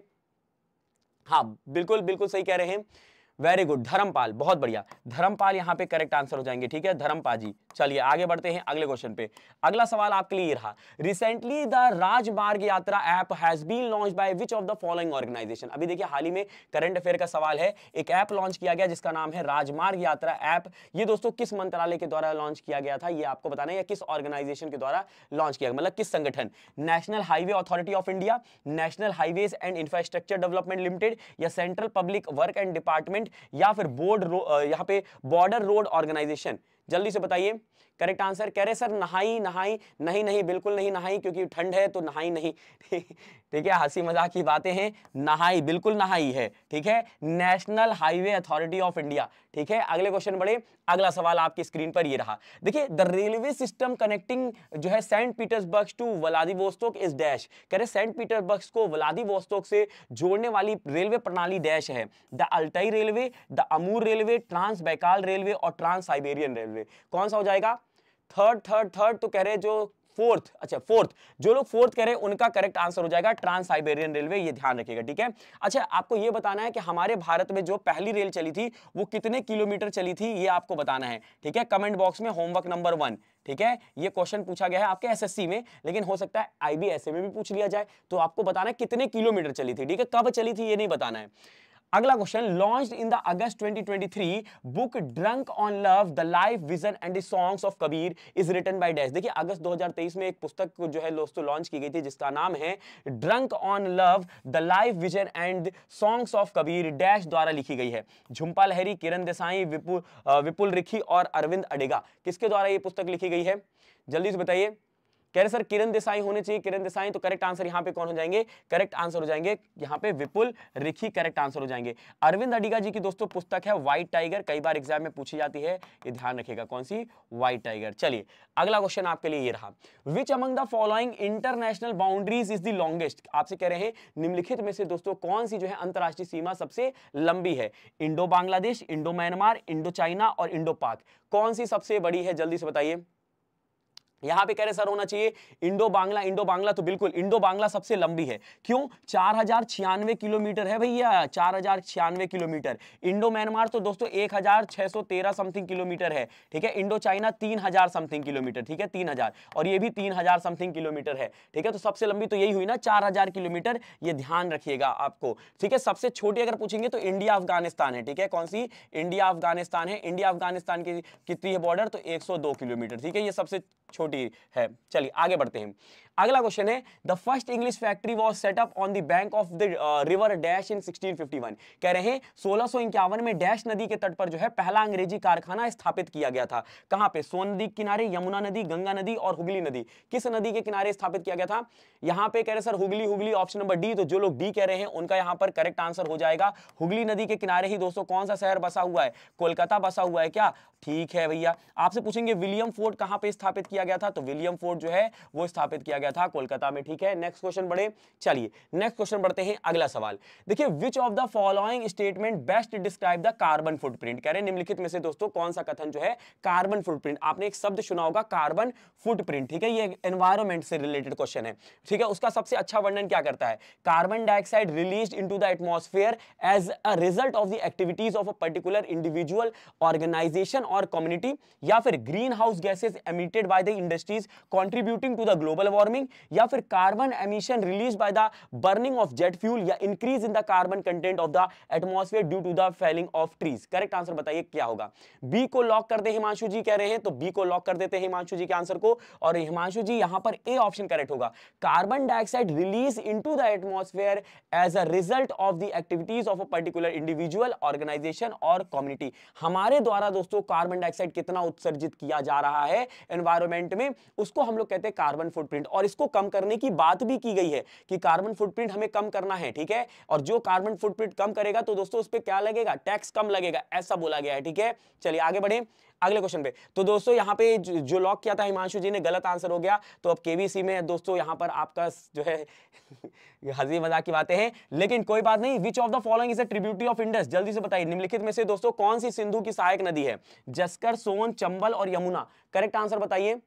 हाँ बिल्कुल बिल्कुल सही कह रहे हैं वेरी गुड धर्मपाल बहुत बढ़िया धर्मपाल यहाँ पे करेक्ट आंसर हो जाएंगे ठीक है धर्मपाल जी चलिए आगे बढ़ते हैं अगले क्वेश्चन पे अगला सवाल आपके लिए रहा recently the Rajmarg Yatra app has been launch by which of the following organisation अभी देखिए हाल ही में करंट अफेयर का सवाल है एक ऐप लॉन्च किया गया जिसका नाम है राजमार्ग यात्रा ऐप ये दोस्तों किस मंत्रालय के द्वारा लॉन्च किया गया था ये आपको बताना है या किस ऑर्गेनाइजेशन के द्वारा लॉन्च किया गया मतलब किस संगठन National Highway Authority of India National Highways and Infrastructure Development Limited या Central Public Work and Department या फिर बोर्ड यहाँ पे बॉर्डर रोड ऑर्गेनाइजेशन जल्दी से बताइए करेक्ट आंसर कह रहे सर नहाई नहाई नहीं नहीं बिल्कुल नहीं नहाई क्योंकि ठंड है तो नहाई नहीं ठीक है हंसी मजाक की बातें हैं नहाई बिल्कुल नहाई है ठीक है National Highway Authority of India ठीक है अगले क्वेश्चन बढ़े अगला सवाल आपकी स्क्रीन पर ये रहा देखिए द रेलवे सिस्टम कनेक्टिंग जो है Saint Petersburg to Vladivostok is dash कह रहे सेंट पीटर्सबर्ग को व्लादिवोस्तोक से जोड़ने वाली रेलवे प्रणाली डैश है the Altai railway the Amur railway Trans Baikal railway और ट्रांस साइबेरियन रेलवे कौन सा हो जाएगा थर्ड थर्ड थर्ड तो कह रहे जो फोर्थ अच्छा फोर्थ जो लोग फोर्थ कह रहे हैं उनका करेक्ट आंसर हो जाएगा ट्रांस साइबेरियन रेलवे ये ध्यान रखिएगा ठीक है अच्छा आपको ये बताना है कि हमारे भारत में जो पहली रेल चली थी वो कितने किलोमीटर चली थी ये आपको बताना है ठीक है कमेंट बॉक्स में होमवर्क नंबर वन ठीक है ये क्वेश्चन पूछा गया है आपके एसएससी में लेकिन हो सकता है आईबीएसए में भी पूछ लिया जाए तो आपको बताना है कितने किलोमीटर चली थी ठीक है कब चली थी ये नहीं बताना है अगला question launch in the August 2023 book drunk on love the life vision and songs of Kabir is written by dash देखिए अगस्त 2023 में एक पुस्तक जो है दोस्तों लॉन्च की गई थी जिसका नाम है Drunk on love the life vision and songs of Kabir dash द्वारा लिखी गई है झुम्पा लहरी किरण देसाई विपुल विपुल रिखी और अरविंद अडेगा किसके द्वारा ये पुस्तक लिखी गई है जल्दी से बताइए कह रहे सर किरण देसाई होने चाहिए किरण देसाई तो करेक्ट आंसर यहाँ पे कौन हो जाएंगे करेक्ट आंसर हो जाएंगे यहाँ पे विपुल रिखी करेक्ट आंसर हो जाएंगे अरविंद अडिगा जी की दोस्तों पुस्तक है व्हाइट टाइगर कई बार एग्जाम में पूछी जाती है ये ध्यान रखेगा कौन सी व्हाइट टाइगर चलिए अगला क्वेश्चन आपके लिए ये रहा which among the following international boundaries is the longest आपसे कह रहे हैं निम्नलिखित में से दोस्तों कौन सी जो है अंतर्राष्ट्रीय सीमा सबसे लंबी है Indo Bangladesh Indo Myanmar Indo China और इंडो पाक कौन सी सबसे बड़ी है जल्दी से बताइए यहाँ पे कह रहे सर होना चाहिए इंडो बांग्ला इंडो बांग्ला तो बिल्कुल इंडो बांग्ला सबसे लंबी है क्यों चार हजार छियानवे किलोमीटर है भैया चार हजार छियानवे किलोमीटर इंडो म्यांमार तो दोस्तों एक हजार छह सौ तेरह समथिंग किलोमीटर है ठीक है इंडो चाइना तीन हजार समथिंग किलोमीटर ठीक है तीन और ये भी तीन हजार समथिंग किलोमीटर है ठीक है तो सबसे लंबी तो यही हुई ना चार किलोमीटर ये ध्यान रखिएगा आपको ठीक है सबसे छोटी अगर पूछेंगे तो इंडिया अफगानिस्तान है ठीक है कौन सी इंडिया अफगानिस्तान है इंडिया अफगानिस्तान की कितनी है बॉर्डर तो एक किलोमीटर ठीक है ये सबसे छोटी है चलिए आगे बढ़ते हैं अगला क्वेश्चन है the first English factory was set up on the bank of the river dash in 1651 कह रहे हैं सोलह में डैश नदी के तट पर जो है पहला अंग्रेजी कारखाना स्थापित किया गया था कहां पे सोन नदी किनारे यमुना नदी गंगा नदी और हुगली नदी किस नदी के किनारे स्थापित किया गया था यहां पे कह रहे sir Hooghly Hooghly option number D तो जो लोग डी कह रहे हैं उनका यहां पर करेक्ट आंसर हो जाएगा हुगली नदी के किनारे ही दोस्तों कौन सा शहर बसा हुआ है कोलकाता बसा हुआ है क्या ठीक है भैया आपसे पूछेंगे विलियम फोर्ट कहां पे स्थापित किया गया था तो विलियम फोर्ट जो है वो स्थापित किया गया गया था कोलकाता में ठीक है नेक्स्ट क्वेश्चन बढ़े चलिए नेक्स्ट क्वेश्चन बढ़ते हैं अगला सवाल देखिए which of the following statement best describe the carbon footprint कह रहे हैं निम्नलिखित में से दोस्तों कौन सा कथन जो है कार्बन फुटप्रिंट आपने एक शब्द सुना होगा कार्बन फुटप्रिंट ठीक है ये एनवायरमेंट से रिलेटेड क्वेश्चन है ठीक है उसका सबसे अच्छा वर्णन क्या करता है carbon dioxide release in the atmosphere as a result of the activities of a particular individual organisation और कम्युनिटी या फिर green house gases emitted by the industries contributing to the global warming warming या फिर carbon emission release by the burning of jet fuel या increase in the carbon content of the atmosphere due to the felling of trees correct answer बताइए क्या होगा B को lock कर दे हिमांशु जी कह रहे हैं तो बी को लॉक कर देते हैं हिमांशु जी के आंसर को और हिमांशु जी यहां पर ए ऑप्शन करेक्ट होगा carbon dioxide release in the atmosphere as a result of the activities of a particular individual organisation और कम्युनिटी हमारे द्वारा दोस्तों कार्बन डाइऑक्साइड कितना उत्सर्जित किया जा रहा है एनवायरमेंट में उसको हम लोग कहते हैं कार्बन फुटप्रिंट और और इसको कम करने की बात भी की गई है कि कार्बन फुटप्रिंट हमें कम करना है ठीक है और जो कार्बन फुटप्रिंट कम करेगा तो दोस्तों उस पर क्या लगेगा टैक्स कम लगेगा ऐसा बोला गया है ठीक है चलिए आगे बढ़े अगले क्वेश्चन पे तो दोस्तों यहां पे जो लॉक किया था हिमांशु जी ने गलत आंसर हो गया तो अब केबीसी में दोस्तों यहां पर आपका जो है हजी मजाक की बातें हैं लेकिन कोई बात नहीं which of the following is a tributary of Indus जल्दी से बताइए निम्नलिखित में से दोस्तों कौन सी सिंधु की सहायक नदी है जस्कर सोन चंबल और यमुना करेक्ट आंसर बताइए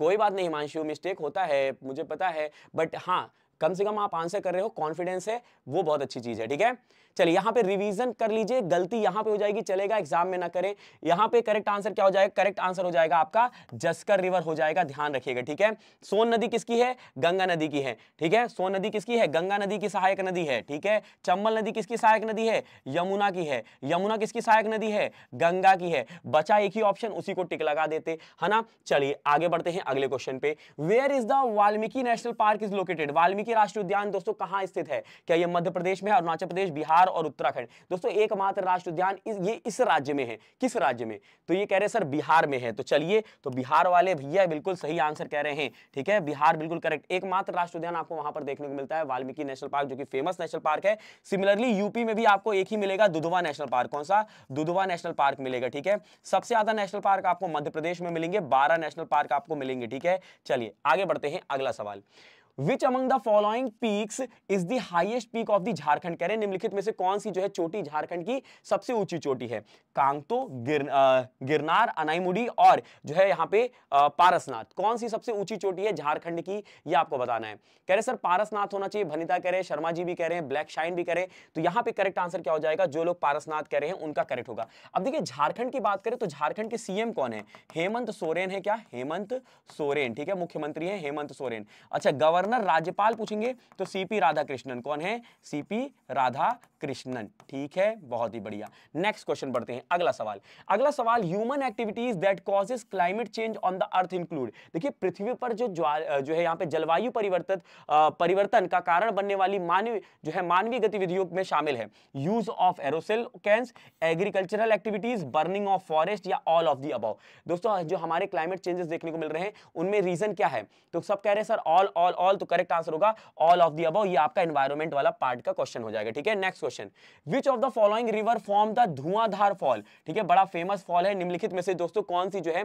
कोई बात नहीं हिमांशु मिस्टेक होता है मुझे पता है बट हाँ कम से कम आप आंसर कर रहे हो कॉन्फिडेंस है वो बहुत अच्छी चीज़ है ठीक है चलिए यहां पे रिवीजन कर लीजिए गलती यहां पे हो जाएगी चलेगा एग्जाम में ना करें यहां पे करेक्ट आंसर क्या हो जाएगा करेक्ट आंसर हो जाएगा आपका जस्कर रिवर हो जाएगा ध्यान रखिएगा ठीक है सोन नदी किसकी है गंगा नदी की है ठीक है सोन नदी किसकी है गंगा नदी की सहायक नदी है ठीक है चंबल नदी किसकी सहायक नदी है यमुना की है यमुना किसकी सहायक नदी है गंगा की है बचा एक ही ऑप्शन उसी को टिक लगा देते है ना चलिए आगे बढ़ते हैं अगले क्वेश्चन पे where is the Valmiki national park is located Valmiki राष्ट्रीय उद्यान दोस्तों कहां स्थित है क्या यह मध्य प्रदेश में अरुणाचल प्रदेश बिहार बिहार और उत्तराखंड दोस्तों एकमात्र राष्ट्र उद्यान ये इस राज्य में है किस राज्य में तो ये कह रहे सर बिहार में है तो चलिए तो बिहार वाले भैया बिल्कुल सही आंसर कह रहे हैं ठीक है बिहार बिल्कुल करेक्ट एकमात्र राष्ट्र उद्यान आपको वहां पर देखने को मिलता है वाल्मीकि नेशनल पार्क जो कि फेमस नेशनल पार्क है सिमिलरली यूपी में भी आपको एक ही मिलेगा दुधवा नेशनल पार्क कौन सा दुधवा नेशनल पार्क मिलेगा ठीक है सबसे ज्यादा नेशनल पार्क आपको मध्य प्रदेश में मिलेंगे बारह नेशनल पार्क आपको मिलेंगे ठीक है चलिए आगे बढ़ते हैं अगला सवाल which among the following peaks is the highest peak of the Jharkhand कह रहे हैं निम्नलिखित में से कौन सी जो है चोटी झारखंड की सबसे ऊंची चोटी है कांगतो गिर, गिरनार अनाईमुडी और जो है यहाँ पे आ, पारसनाथ कौन सी सबसे ऊंची चोटी है झारखंड की ये आपको बताना है कह रहे सर पारसनाथ होना चाहिए भनिता कह रहे हैं शर्मा जी भी कह रहे हैं ब्लैक शाइन भी कह रहे हैं तो यहाँ पे करेक्ट आंसर क्या हो जाएगा जो लोग पारसनाथ कह रहे हैं उनका करेक्ट होगा अब देखिए झारखंड की बात करें तो झारखंड के सीएम कौन है हेमंत सोरेन है क्या हेमंत सोरेन ठीक है मुख्यमंत्री है हेमंत सोरेन अच्छा गवर्नर गवर्नर राज्यपाल पूछेंगे तो सीपी राधा कृष्णन कौन है सीपी राधा कृष्णन ठीक है बहुत ही बढ़िया नेक्स्ट क्वेश्चन बढ़ते हैं अगला सवाल अगला सवाल human activities that causes climate change on the earth include देखिए पृथ्वी पर जो जो है यहाँ पे जलवायु परिवर्तन परिवर्तन का कारण बनने वाली मानव जो है मानवीय गतिविधियों में शामिल है use of aerosol cans agricultural activities burning of forest या ऑल ऑफ दी अबाउ दोस्तों जो हमारे क्लाइमेट चेंजेस देखने को मिल रहे हैं उनमें रीजन क्या है तो सब कह रहे हैं sir all all all all तो करेक्ट आंसर होगा ऑल ऑफ दी अब ये आपका एनवायरमेंट वाला पार्ट का क्वेश्चन हो जाएगा ठीक है next question which of the following river form the Dhuandhar fall ठीक है बड़ा फेमस फॉल है निम्नलिखित में से दोस्तों कौन सी जो है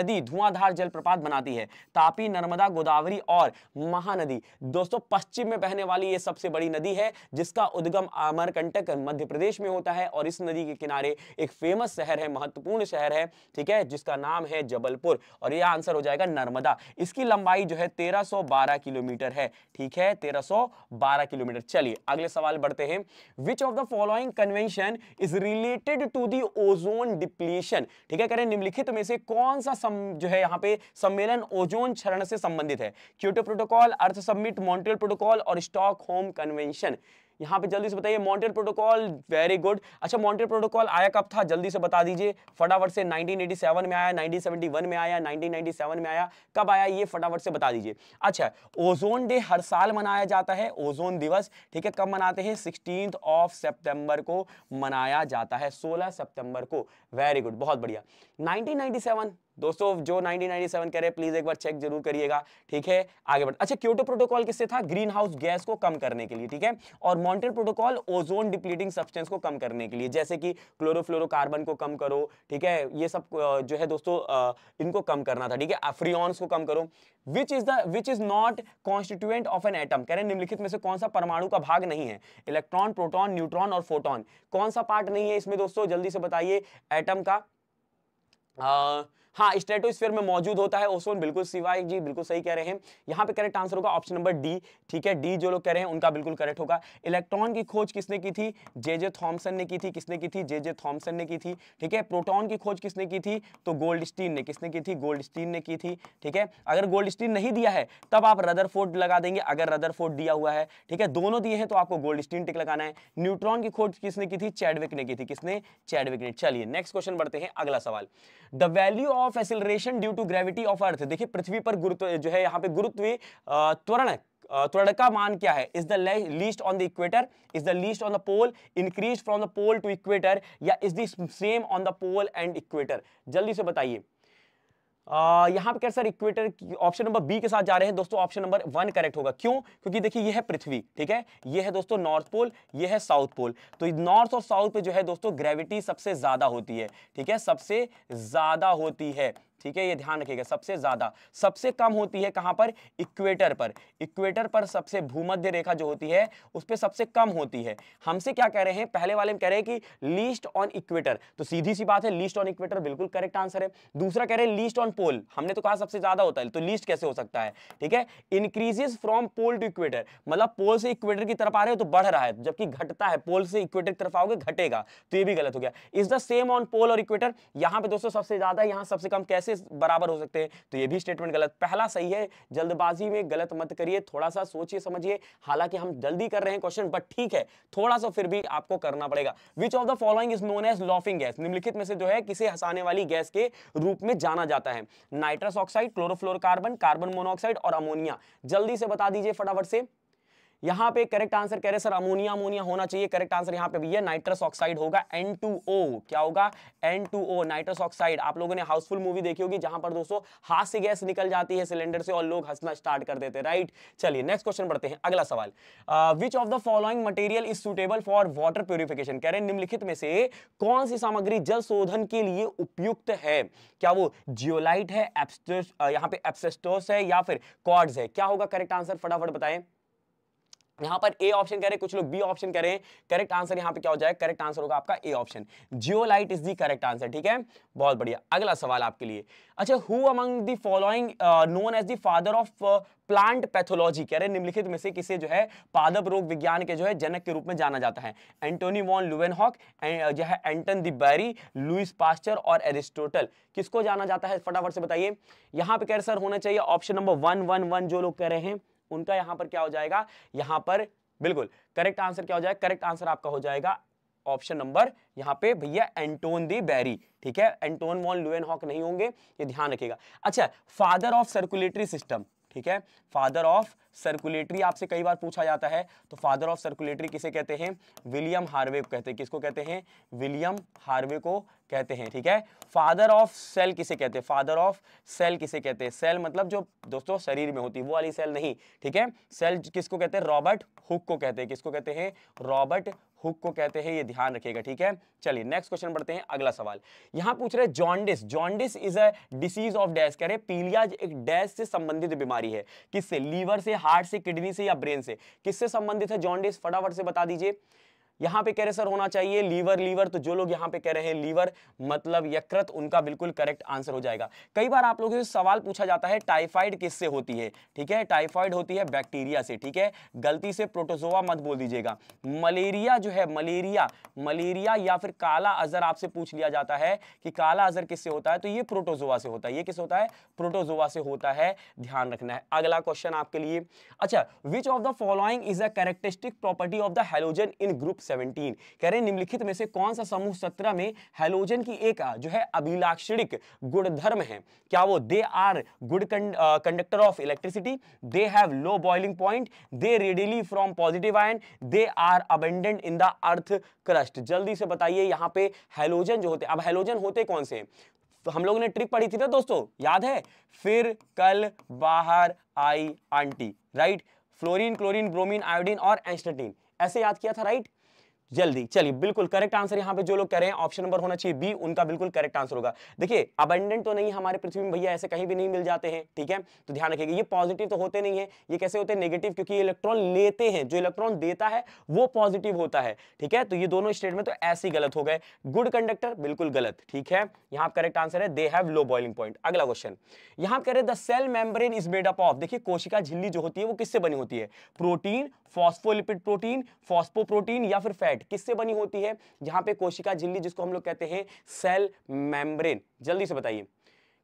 नदी धुआंधार जलप्रपात बनाती है तापी नर्मदा गोदावरी और महानदी दोस्तों पश्चिम में बहने वाली ये सबसे बड़ी नदी है जिसका उद्गम अमरकंटक मध्य प्रदेश में होता है और इस नदी के किनारे एक फेमस शहर है महत्वपूर्ण शहर है ठीक है जिसका नाम है जबलपुर और यह आंसर हो जाएगा नर्मदा इसकी लंबाई जो है तेरह किलोमीटर है ठीक है 1312 किलोमीटर चलिए अगले सवाल बढ़ते हैं which of the following convention is related to the ozone depletion ठीक है करें निम्नलिखित में से कौन सा सम, जो है यहाँ पे सम्मेलन ओजोन क्षरण से संबंधित है Kyoto Protocol Earth Summit Montreal Protocol और स्टॉक होम कन्वेंशन यहाँ पे जल्दी से बताइए मॉन्टेड प्रोटोकॉल वेरी गुड अच्छा मॉन्टेड प्रोटोकॉल आया कब था जल्दी से बता दीजिए फटाफट से 1987 में आया 1971 में आया 1997 में आया कब आया ये फटाफट से बता दीजिए अच्छा ओजोन डे हर साल मनाया जाता है ओजोन दिवस ठीक है कब मनाते हैं सिक्सटीन ऑफ सेप्टेम्बर को मनाया जाता है सोलह सेप्टेम्बर को वेरी गुड बहुत बढ़िया नाइनटीन दोस्तों जो 1997 करे प्लीज एक बार चेक जरूर करिएगा ठीक है आगे बढ़ अच्छा क्योटो प्रोटोकॉल किससे था ग्रीन हाउस गैस को कम करने के लिए ठीक है और Montreal Protocol ozone depleting substance को कम करने के लिए जैसे कि क्लोरोफ्लोरोकार्बन को कम करो ठीक है ये सब जो है दोस्तों इनको कम करना था ठीक है अफ्रियॉन्स को कम करो which is the which is not constituent of an atom कह रहे निम्नलिखित में से कौन सा परमाणु का भाग नहीं है इलेक्ट्रॉन प्रोटॉन न्यूट्रॉन और फोटोन कौन सा पार्ट नहीं है इसमें दोस्तों जल्दी से बताइए एटम का आ, हाँ स्टेटोस्फेयर में मौजूद होता है ओसोन बिल्कुल सिवाय जी बिल्कुल सही कह रहे हैं यहाँ पे करेक्ट आंसर होगा ऑप्शन नंबर डी ठीक है डी जो लोग कह रहे हैं उनका बिल्कुल करेक्ट होगा इलेक्ट्रॉन की खोज किसने की थी जे जे थॉम्सन ने की थी किसने की थी जे जे थॉम्सन ने की थी ठीक है प्रोटॉन की खोज किसने की थी तो गोल्ड स्टीन ने किसने की थी गोल्ड स्टीन ने की थी ठीक है अगर गोल्ड स्टीन नहीं दिया है तब आप रदर लगा देंगे अगर रदर दिया हुआ है ठीक है दोनों दिए हैं तो आपको गोल्ड स्टीन टिक लगाना है न्यूट्रॉन की खोज किसने की थी चैडविक ने की थी किसने चैडविक ने चलिए नेक्स्ट क्वेश्चन बढ़ते हैं अगला सवाल the value of acceleration due to gravity of earth देखिए पृथ्वी पर गुरुत्व जो है यहाँ पे गुरुत्व त्वरण त्वरण का मान क्या है is the least on the equator is the least on the pole increase from the pole to equator या is the same on the pole and equator जल्दी से बताइए यहाँ पर क्या sir equator option number B के साथ जा रहे हैं दोस्तों ऑप्शन नंबर वन करेक्ट होगा क्यों क्योंकि देखिए यह है पृथ्वी ठीक है यह है दोस्तों नॉर्थ पोल यह है साउथ पोल तो नॉर्थ और साउथ पे जो है दोस्तों ग्रेविटी सबसे ज्यादा होती है ठीक है सबसे ज्यादा होती है ठीक है ये ध्यान रखिएगा सबसे ज़्यादा सबसे कम होती है कहां पर इक्वेटर पर इक्वेटर पर सबसे भूमध्य रेखा जो होती है उस पर सबसे कम होती है हमसे क्या कह रहे हैं पहले वाले में कह रहे हैं कि लीस्ट ऑन इक्वेटर तो सीधी सी बात है लीस्ट ऑन इक्वेटर बिल्कुल करेक्ट आंसर है दूसरा कह रहे हैं लीस्ट ऑन पोल हमने तो कहा सबसे ज़्यादा होता है तो लीस्ट कैसे हो सकता है ठीक है increases from pole to equator मतलब पोल से इक्वेटर की तरफ आ रहे हो तो बढ़ रहा है जबकि घटता है पोल से इक्वेटर की तरफ आओगे घटेगा तो ये भी गलत हो गया is the same on pole और इक्वेटर यहां पर दोस्तों सबसे ज़्यादा यहां सबसे कम कैसे कैसे बराबर हो सकते हैं तो ये भी स्टेटमेंट गलत पहला सही है जल्दबाजी में गलत मत करिए थोड़ा सा सोचिए समझिए हालांकि हम जल्दी कर रहे हैं क्वेश्चन बट ठीक है थोड़ा सा फिर भी आपको करना पड़ेगा which of the following is known as laughing gas निम्नलिखित में से जो है किसे हंसाने वाली गैस के रूप में जाना जाता है nitrous oxide chlorofluorocarbon carbon monoxide और अमोनिया जल्दी से बता दीजिए फटाफट से यहां पे करेक्ट आंसर कह रहे सर अमोनिया अमोनिया होना चाहिए करेक्ट आंसर यहाँ पे भी है नाइट्रस ऑक्साइड होगा N2O क्या होगा N2O नाइट्रस ऑक्साइड आप लोगों ने हाउसफुल मूवी देखी होगी जहां पर दोस्तों हाथ से गैस निकल जाती है सिलेंडर से और लोग हंसना स्टार्ट कर देते राइट चलिए नेक्स्ट क्वेश्चन बढ़ते हैं अगला सवाल which of the following material is suitable for water purification कह रहे निम्नलिखित में से कौन सी सामग्री जल शोधन के लिए उपयुक्त है क्या वो जियोलाइट है यहाँ पे एप्सेस्टोस है या फिर कॉड्स है क्या होगा करेक्ट आंसर फटाफट बताएं यहाँ पर ए ऑप्शन हैं कुछ लोग बी ऑप्शन कह रहे हैं करेक्ट आंसर यहाँ पे क्या हो जाएगा करेक्ट आंसर होगा आपका A option zeolite is the correct answer ठीक है बहुत बढ़िया अगला सवाल आपके लिए अच्छा who among the following known as the father of plant pathology कह रहे निम्नलिखित में से किसे जो है पादप रोग विज्ञान के जो है जनक के रूप में जाना जाता है एंटोनी वॉन लुवेनहॉक जो है Anton de Bary Louis Pasteur और एरिस्टोटल किसको जाना जाता है फटाफट से बताइए यहाँ पे कह रहे सर होना चाहिए option number one one one जो लोग कह रहे हैं उनका यहां पर क्या हो जाएगा यहां पर बिल्कुल करेक्ट आंसर क्या हो जाएगा करेक्ट आंसर आपका हो जाएगा ऑप्शन नंबर यहां पे भैया एंटोन दी बैरी ठीक है एंटोन वॉन लुएन हॉक नहीं होंगे ये ध्यान रखिएगा अच्छा फादर ऑफ सर्कुलेटरी सिस्टम ठीक है फादर ऑफ सर्कुलेटरी आपसे कई बार पूछा जाता है तो फादर ऑफ सर्कुलेटरी किसे कहते हैं विलियम हार्वे को कहते हैं किसको कहते हैं विलियम हार्वे को कहते हैं ठीक है फादर ऑफ सेल किसे कहते हैं फादर ऑफ सेल किसे कहते हैं सेल मतलब जो दोस्तों शरीर में होती है वो वाली सेल नहीं ठीक है सेल किसको कहते हैं रॉबर्ट हुक को कहते हैं किसको कहते हैं रॉबर्ट हुक को कहते हैं ये ध्यान रखिएगा ठीक है चलिए नेक्स्ट क्वेश्चन बढ़ते हैं अगला सवाल यहां पूछ रहे jaundice jaundice is a disease of dash कह रहे पीलिया एक डैश से संबंधित बीमारी है किससे लीवर से हार्ट से किडनी से या ब्रेन से किससे संबंधित है जॉन्डिस फटाफट से बता दीजिए यहाँ पे कह रहे सर होना चाहिए लीवर लीवर तो जो लोग यहाँ पे कह रहे हैं लीवर मतलब यकृत उनका बिल्कुल करेक्ट आंसर हो जाएगा कई बार आप लोगों से सवाल पूछा जाता है टाइफाइड किससे होती है ठीक है टाइफाइड होती है बैक्टीरिया से ठीक है गलती से प्रोटोजोआ मत बोल दीजिएगा मलेरिया जो है मलेरिया मलेरिया या फिर काला अजर आपसे पूछ लिया जाता है कि काला अजर किससे होता है तो ये प्रोटोजोआ से होता है ये किस होता है प्रोटोजोआ से होता है ध्यान रखना है अगला क्वेश्चन आपके लिए अच्छा which of the following is a characteristic property of the halogen in group 17 कह रहे निम्नलिखित में से कौन सा समूह 17 में हेलोजन की एक जो है अभिलाक्षणिक गुणधर्म है क्या वो they are good conductor of electricity they have low boiling point they readily from positive ion they are abundant in the earth crust जल्दी से बताइए यहाँ पे हेलोजन जो होते अब हेलोजन होते कौन से तो हम लोगों ने ट्रिक पढ़ी थी ना दोस्तों याद है फिर कल बाहर आई aunty right fluorine chlorine bromine iodine और एंस्टेटीन ऐसे याद किया था राइट जल्दी चलिए बिल्कुल करेक्ट आंसर यहां पे जो लोग कह रहे हैं ऑप्शन नंबर होना चाहिए बी उनका बिल्कुल करेक्ट आंसर होगा देखिए अबेंडेंट तो नहीं हमारे पृथ्वी में भैया ऐसे कहीं भी नहीं मिल जाते हैं ठीक है तो ध्यान रखिएगा ये पॉजिटिव तो होते नहीं है ये कैसे होते हैं नेगेटिव क्योंकि इलेक्ट्रॉन लेते हैं जो इलेक्ट्रॉन देता है वो पॉजिटिव होता है ठीक है तो ये दोनों स्टेटमेंट तो ऐसे ही गलत हो गए गुड कंडक्टर बिल्कुल गलत ठीक है यहां करेक्ट आंसर है they have low boiling point अगला क्वेश्चन यहां कह रहे the cell membrane is made up of देखिए कोशिका झिल्ली जो होती है वो किससे बनी होती है प्रोटीन फॉस्फोलिपिड प्रोटीन प्रोटीन या फिर फैट कैट किससे बनी होती है जहां पे कोशिका झिल्ली जिसको हम लोग कहते हैं सेल मेम्ब्रेन जल्दी से बताइए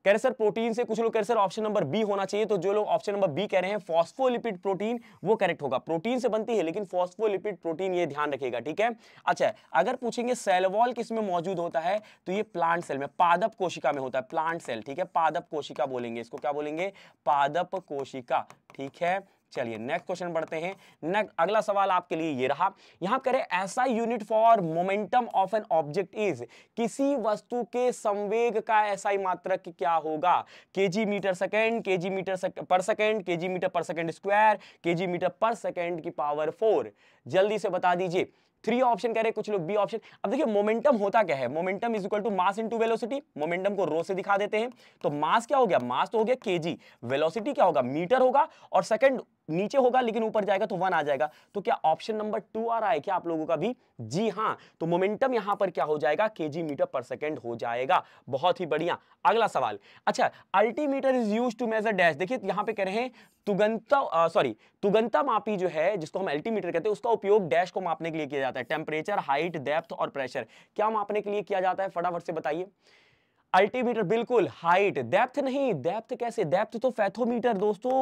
कह रहे सर प्रोटीन से कुछ लोग कह रहे सर ऑप्शन नंबर बी होना चाहिए तो जो लोग ऑप्शन नंबर बी कह रहे हैं फॉस्फोलिपिड प्रोटीन वो करेक्ट होगा प्रोटीन से बनती है लेकिन फॉस्फोलिपिड प्रोटीन ये ध्यान रखिएगा ठीक है अच्छा अगर पूछेंगे सेलवॉल किस में मौजूद होता है तो ये प्लांट सेल में पादप कोशिका में होता है प्लांट सेल ठीक है पादप कोशिका बोलेंगे इसको क्या बोलेंगे पादप कोशिका ठीक है चलिए नेक्स्ट क्वेश्चन बढ़ते हैं नेक्स्ट अगला सवाल आपके लिए ये रहा यहां करें ऐसा unit for momentum of an object is किसी वस्तु के संवेग का ऐसा ही मात्रक क्या होगा KG metre second KG metre sec, per second KG metre per second square KG metre per second की पावर फोर जल्दी से बता दीजिए थ्री ऑप्शन कह रहे हैं कुछ लोग बी ऑप्शन अब देखिए मोमेंटम होता क्या है momentum is equal to mass into velocity momentum को रो से दिखा देते हैं तो मास क्या हो गया मास तो हो गया केजी वेलोसिटी क्या होगा मीटर होगा और सेकंड नीचे होगा लेकिन ऊपर जाएगा तो वन आ जाएगा तो क्या ऑप्शन नंबर टू आ रहा है क्या आप लोगों का भी जी हाँ तो मोमेंटम यहां पर क्या हो जाएगा के मीटर पर सेकेंड हो जाएगा बहुत ही बढ़िया अगला सवाल अच्छा altimeter is use to measure dash देखिए यहां पे कह रहे हैं तुगंता सॉरी तुगंता मापी जो है जिसको हम अल्टीमीटर कहते हैं उसका उपयोग डैश को मापने के लिए किया जाता है टेम्परेचर हाइट डेप्थ और प्रेशर क्या मापने के लिए किया जाता है फटाफट से बताइए अल्टीमीटर बिल्कुल हाइट डेप्थ नहीं डेप्थ कैसे डेप्थ तो फैथोमीटर दोस्तों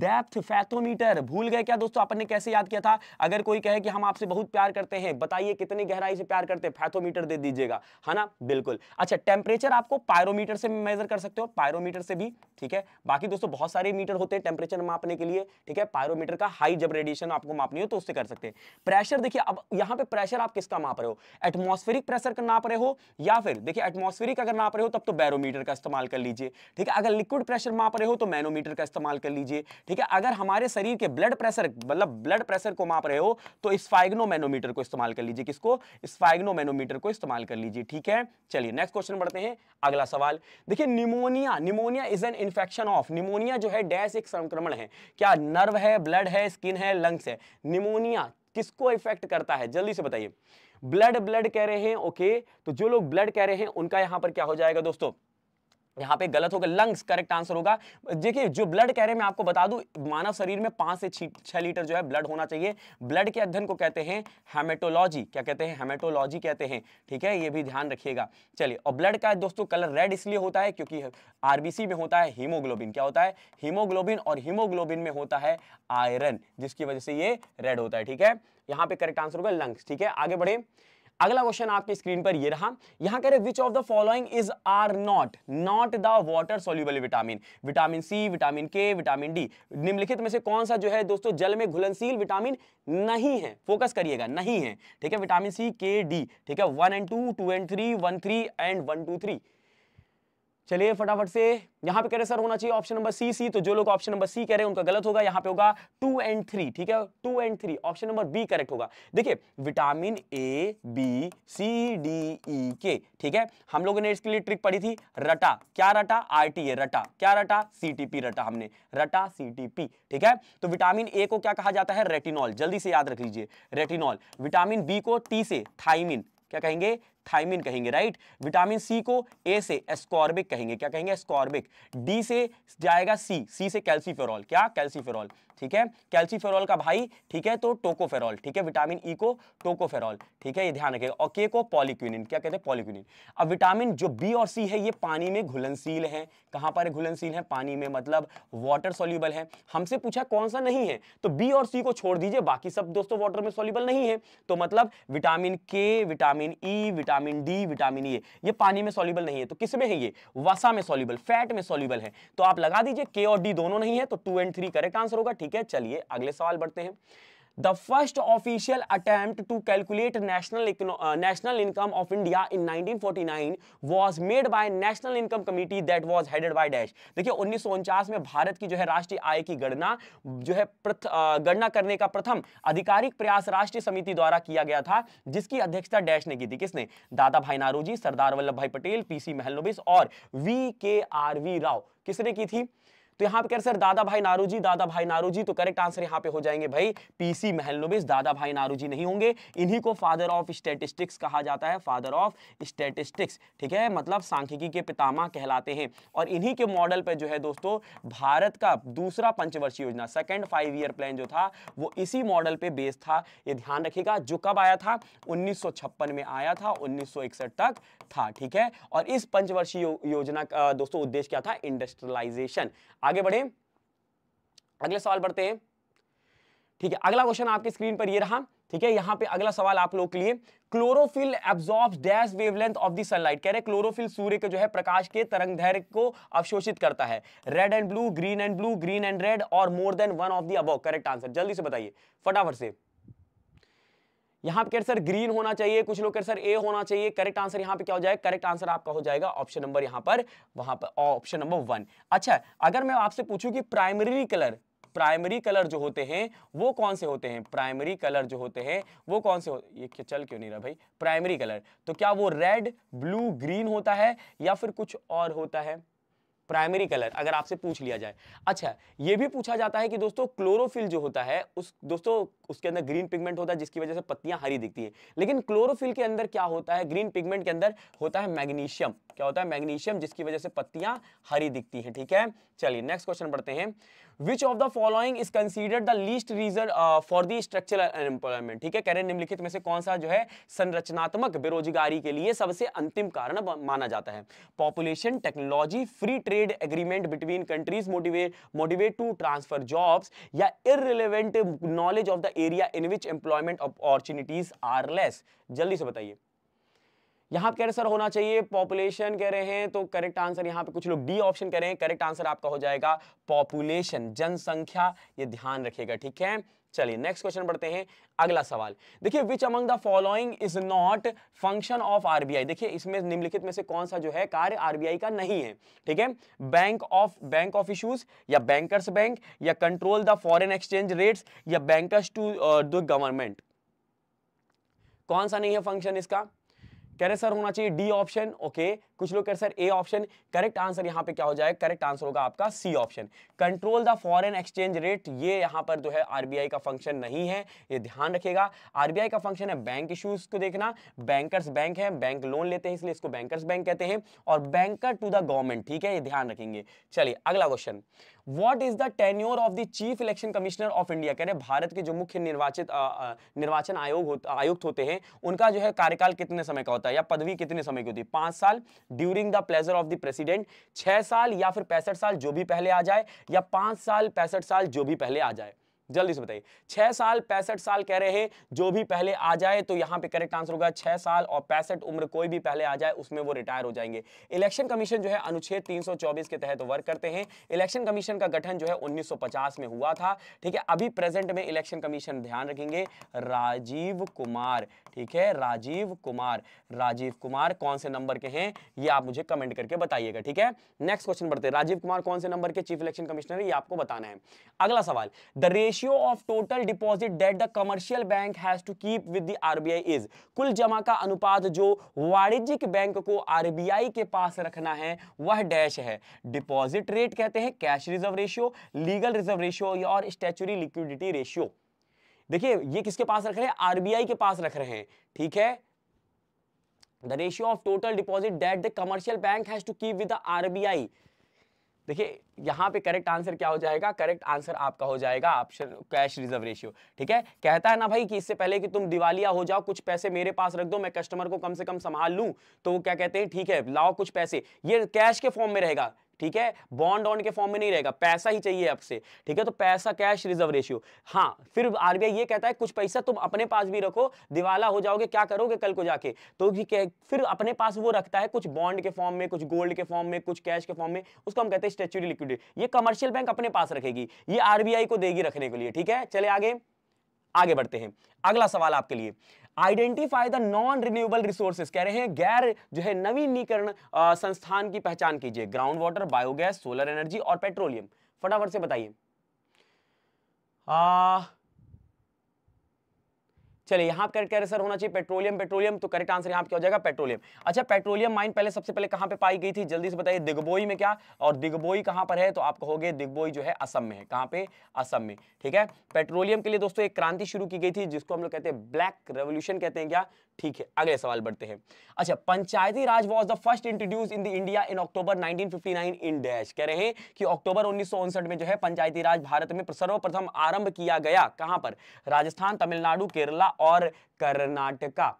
डेप्थ फैथोमीटर भूल गए क्या दोस्तों आपने कैसे याद किया था अगर कोई कहे कि हम आपसे बहुत प्यार करते हैं बताइए कितनी गहराई से प्यार करते हैं फैथोमीटर दे दीजिएगा है ना बिल्कुल अच्छा टेम्परेचर आपको पायरोमीटर से मेजर कर सकते हो पायरोमीटर से भी ठीक है बाकी दोस्तों बहुत सारे मीटर होते हैं टेम्परेचर मापने के लिए ठीक है पायरोमीटर का हाई जब रेडिएशन आपको मापनी हो तो उससे कर सकते हैं प्रेशर देखिए अब यहाँ पे प्रेशर आप किसका माप रहे हो एटमोस्फेरिक प्रेशर का नाप रहे हो या फिर देखिए एटमोस्फेरिक अगर नाप रहे हो तो तब तो बैरोमीटर का इस्तेमाल कर लीजिए ठीक है अगर लिक्विड प्रेशर माप रहे हो तो मैनोमीटर का इस्तेमाल कर लीजिए ठीक है अगर हमारे शरीर के ब्लड प्रेशर मतलब ब्लड प्रेशर को माप रहे हो तो मैनोमीटर को इस्तेमाल कर लीजिए किसको मैनोमीटर को इस्तेमाल कर लीजिए ठीक है चलिए नेक्स्ट क्वेश्चन बढ़ते हैं अगला सवाल देखिए pneumonia pneumonia is an infection of pneumonia जो है डैश एक संक्रमण है क्या नर्व है ब्लड है स्किन है लंग्स है निमोनिया किसको इफेक्ट करता है जल्दी से बताइए ब्लड ब्लड कह रहे हैं ओके तो जो लोग ब्लड कह रहे हैं उनका यहां पर क्या हो जाएगा दोस्तों यहाँ पे गलत होगा लंग्स करेक्ट आंसर होगा देखिए जो ब्लड कह रहे हैं मैं आपको बता दूं मानव शरीर में पांच से छह लीटर जो है ब्लड होना चाहिए ब्लड के अध्ययन को कहते हैं हेमेटोलॉजी क्या कहते हैं हेमेटोलॉजी कहते हैं ठीक है ये भी ध्यान रखिएगा चलिए और ब्लड का दोस्तों कलर रेड इसलिए होता है क्योंकि आरबीसी में होता है हीमोग्लोबिन क्या होता है हीमोग्लोबिन और हीमोग्लोबिन में होता है आयरन जिसकी वजह से ये रेड होता है ठीक है यहाँ पे करेक्ट आंसर होगा लंग्स ठीक है आगे बढ़े अगला क्वेश्चन आपके स्क्रीन पर ये रहा यहां कह रहे which of the following is or not not the water soluble vitamin vitamin C vitamin K vitamin D निम्नलिखित में से कौन सा जो है दोस्तों जल में घुलनशील विटामिन नहीं है फोकस करिएगा नहीं है ठीक है विटामिन सी के डी ठीक है one and two two and three one three and one two three चलिए फटाफट से यहाँ पे कह रहे सर होना चाहिए ऑप्शन नंबर सी सी तो जो लोग ऑप्शन नंबर सी कह रहे हैं उनका गलत होगा यहाँ पे होगा टू एंड थ्री ठीक है two and three option number B correct होगा देखिए vitamin A B C D E K ठीक है हम लोगों ने इसके लिए ट्रिक पढ़ी थी रटा क्या रटा आर टी ए रटा क्या रटा सी टी पी रटा हमने रटा सी टी पी ठीक है तो विटामिन ए को क्या कहा जाता है रेटिनॉल जल्दी से याद रख लीजिए रेटिनॉल विटामिन बी को टी से थाइमिन क्या कहेंगे थाइमिन कहेंगे राइट विटामिन सी को ए से एस्कॉर्बिक कहेंगे क्या कहेंगे एस्कॉर्बिक डी से जाएगा सी सी से कैल्सीफेरॉल क्या कैल्सीफेरॉल ठीक है कैल्सीफेरॉल का भाई ठीक है तो टोकोफेरॉल ठीक है विटामिन ई e को टोकोफेरॉल ठीक है ये ध्यान रखेगा और के को पॉलिक्विनिन क्या कहते हैं पॉलिक्विनिन अब विटामिन जो बी और सी है ये पानी में घुलनशील है कहां पर घुलनशील है पानी में मतलब वाटर सोल्यूबल है हमसे पूछा कौन सा नहीं है तो बी और सी को छोड़ दीजिए बाकी सब दोस्तों वाटर में सोल्यूबल नहीं है तो मतलब vitamin K vitamin E e, vitamin vitamin D vitamin A ये पानी में सॉल्यूबल नहीं है तो किस में है ये वसा में सॉल्यूबल फैट में सॉल्यूबल है तो आप लगा दीजिए के और डी दोनों नहीं है तो two and three correct answer होगा ठीक है चलिए अगले सवाल बढ़ते हैं the first official attempt to calculate national national income of India in 1949 was made by national income Committee that was headed by dash देखिए उन्नीस में भारत की जो है राष्ट्रीय आय की गणना जो है गणना करने का प्रथम आधिकारिक प्रयास राष्ट्रीय समिति द्वारा किया गया था जिसकी अध्यक्षता डैश ने की थी किसने दादा भाई नारोजी सरदार वल्लभ भाई पटेल पीसी महलोबिस और वी के आर वी राव किसने की थी तो यहां पर सर दादा भाई नारू जी दादा भाई नारू जी तो करेक्ट आंसर यहां पे हो जाएंगे भाई पीसी महलोबिस दादा भाई नारू जी नहीं होंगे इन्हीं को फादर ऑफ स्टेटिस्टिक्स कहा जाता है फादर ऑफ स्टेटिस्टिक्स ठीक है मतलब सांख्यिकी के पितामा कहलाते हैं और इन्हीं के मॉडल पर जो है दोस्तों भारत का दूसरा पंचवर्षीय योजना सेकेंड फाइव ईयर प्लान जो था वो इसी मॉडल पर बेस था यह ध्यान रखेगा जो कब आया था उन्नीस में आया था उन्नीस तक था ठीक है और इस पंचवर्षीय योजना का दोस्तों उद्देश्य क्या था इंडस्ट्रियलाइजेशन आगे बढ़े अगले सवाल बढ़ते हैं ठीक है अगला क्वेश्चन आपकी स्क्रीन पर ये रहा ठीक है यहाँ पे अगला सवाल आप लोग के लिए chlorophyll absorbs dash wavelength of the sunlight कह रहे क्लोरोफिल सूर्य के जो है प्रकाश के तरंग धैर्य को अवशोषित करता है red and blue green and blue green and red और more than one of the above correct answer जल्दी से बताइए फटाफट से यहाँ पे सर ग्रीन होना चाहिए कुछ लोग कह सर ए होना चाहिए करेक्ट आंसर यहाँ पे क्या हो जाएगा करेक्ट आंसर आपका हो जाएगा ऑप्शन नंबर यहाँ पर वहां पर ऑप्शन नंबर वन अच्छा अगर मैं आपसे पूछूं कि प्राइमरी कलर प्राइमरी कलर जो होते हैं वो कौन से होते हैं प्राइमरी कलर जो होते हैं वो कौन से ये क्या चल क्यों नहीं रहा भाई प्राइमरी कलर तो क्या वो रेड ब्लू ग्रीन होता है या फिर कुछ और होता है प्राइमरी कलर अगर आपसे पूछ लिया जाए अच्छा ये भी पूछा जाता है कि दोस्तों क्लोरोफिल जो होता है उस दोस्तों उसके अंदर ग्रीन पिगमेंट होता है जिसकी वजह से पत्तियां हरी दिखती हैं लेकिन क्लोरोफिल के अंदर क्या होता है ग्रीन पिगमेंट के अंदर होता है मैग्नीशियम क्या होता है मैग्नीशियम जिसकी वजह से पत्तियां हरी दिखती हैं ठीक है चलिए नेक्स्ट क्वेश्चन पढ़ते हैं which of the following is considered the least reason for the structural unemployment ठीक है कह रहे निम्नलिखित में से कौन सा जो है संरचनात्मक बेरोजगारी के लिए सबसे अंतिम कारण माना जाता है population technology free trade agreement between countries motivate motivate to transfer jobs या irrelevant knowledge of the area in which employment opportunities are less जल्दी से बताइए यहाँ कह रहे सर होना चाहिए पॉपुलेशन कह रहे हैं तो करेक्ट आंसर यहाँ पे कुछ लोग डी ऑप्शन कह रहे हैं करेक्ट आंसर आपका हो जाएगा पॉपुलेशन जनसंख्या ये ध्यान रखिएगा ठीक है चलिए नेक्स्ट क्वेश्चन पढ़ते हैं अगला सवाल देखिए which among the following is not function of RBI देखिए इसमें निम्नलिखित में से कौन सा जो है कार्य आरबीआई का नहीं है ठीक है bank of bank of issues या बैंकर्स बैंक या control the foreign exchange rates या बैंकर्स टू द गवर्नमेंट कौन सा नहीं है फंक्शन इसका कह रहे सर होना चाहिए डी ऑप्शन ओके कुछ लोग कह रहे sir A option correct answer यहाँ पे क्या हो जाएगा करेक्ट आंसर होगा आपका C option control the foreign exchange rate ये यहाँ पर जो है आरबीआई का फंक्शन नहीं है ये ध्यान रखेगा आरबीआई का फंक्शन है बैंक इश्यूज को देखना बैंकर्स बैंक है बैंक लोन लेते हैं इसलिए इसको बैंकर्स बैंक कहते हैं और बैंकर टू द गवर्नमेंट ठीक है ये ध्यान रखेंगे चलिए अगला question what is the tenure of the chief election commissioner of India कह रहे भारत के जो मुख्य निर्वाचित आ, आ, निर्वाचन आयोग हो, आयुक्त होते हैं उनका जो है कार्यकाल कितने समय का होता है या पदवी कितने समय की होती है पांच साल during the pleasure of the president छह साल या फिर पैंसठ साल जो भी पहले आ जाए या पांच साल पैंसठ साल जो भी पहले आ जाए जल्दी से बताइए छह साल पैंसठ साल कह रहे हैं जो भी पहले आ जाए तो यहां पे करेक्ट आंसर होगा छह साल और पैंसठ उम्र कोई भी पहले आ जाए उसमें वो रिटायर हो जाएंगे इलेक्शन कमीशन जो है अनुच्छेद 324 के तहत तो वर्क करते हैं इलेक्शन कमीशन का गठन जो है 1950 में हुआ था ठीक है अभी प्रेजेंट में इलेक्शन कमीशन ध्यान रखेंगे राजीव कुमार ठीक है राजीव कुमार राजीव कुमार कौन से नंबर के हैं ये आप मुझे कमेंट करके बताइएगा ठीक है नेक्स्ट क्वेश्चन बढ़ते राजीव कुमार कौन से नंबर के चीफ इलेक्शन कमिश्नर है ये आपको बताना है अगला सवाल the rash ratio of total deposit that the commercial bank has to keep with the RBI is कुल जमा का अनुपात जो वाणिज्यिक बैंक को आरबीआई के पास रखना है वह डैश है डिपॉजिट रेट कहते हैं cash reserve ratio legal reserve ratio और स्टैचुरी लिक्विडिटी रेशियो देखिए ये किसके पास रख रहे हैं आरबीआई के पास रख रहे हैं ठीक है the ratio of total deposit that the commercial bank has to keep with the RBI देखिए यहाँ पे करेक्ट आंसर क्या हो जाएगा करेक्ट आंसर आपका हो जाएगा ऑप्शन कैश रिजर्व रेशियो ठीक है कहता है ना भाई कि इससे पहले कि तुम दिवालिया हो जाओ कुछ पैसे मेरे पास रख दो मैं कस्टमर को कम से कम संभाल लूँ तो वो क्या कहते हैं ठीक है लाओ कुछ पैसे ये कैश के फॉर्म में रहेगा ठीक है बॉन्ड ऑन के फॉर्म में नहीं रहेगा पैसा ही चाहिए आपसे ठीक है तो पैसा कैश रिजर्व रेशियो हाँ फिर आरबीआई ये कहता है कुछ पैसा तुम अपने पास भी रखो दिवाला हो जाओगे क्या करोगे कल को जाके तो फिर अपने पास वो रखता है कुछ बॉन्ड के फॉर्म में कुछ गोल्ड के फॉर्म में कुछ कैश के फॉर्म में उसको हम कहते हैं स्टेचुरी लिक्विडिटी ये कमर्शियल बैंक अपने पास रखेगी ये आरबीआई को देगी रखने के लिए ठीक है चले आगे आगे बढ़ते हैं अगला सवाल आपके लिए identify the non renewable resources कह रहे हैं गैर जो है नवीनीकरण संस्थान की पहचान कीजिए ground water biogas solar energy और पेट्रोलियम फटाफट से बताइए चलिए कह रहे सर होना चाहिए पेट्रोलियम पेट्रोलियम तो करेक्ट आंसर यहाँ क्या हो जाएगा पेट्रोलियम अच्छा पेट्रोलियम माइन पहले सबसे पहले कहां पर पाई गई थी जल्दी से बताइए दिग्बोई में क्या और दिग्बोई कहां पर है तो आप कहोगे दिग्बोई जो है असम में है कहां पे असम में ठीक है पेट्रोलियम के लिए दोस्तों एक क्रांति शुरू की गई थी जिसको हम लोग कहते हैं ब्लैक रेवोल्यूशन कहते हैं क्या ठीक है अगले सवाल बढ़ते हैं अच्छा Panchayati Raj was the first introduce in the India in October 1959 in dash कह रहे हैं कि अक्टूबर उन्नीस में जो है पंचायती राज भारत में सर्वप्रथम आरंभ किया गया कहां पर राजस्थान तमिलनाडु केरला और कर्नाटका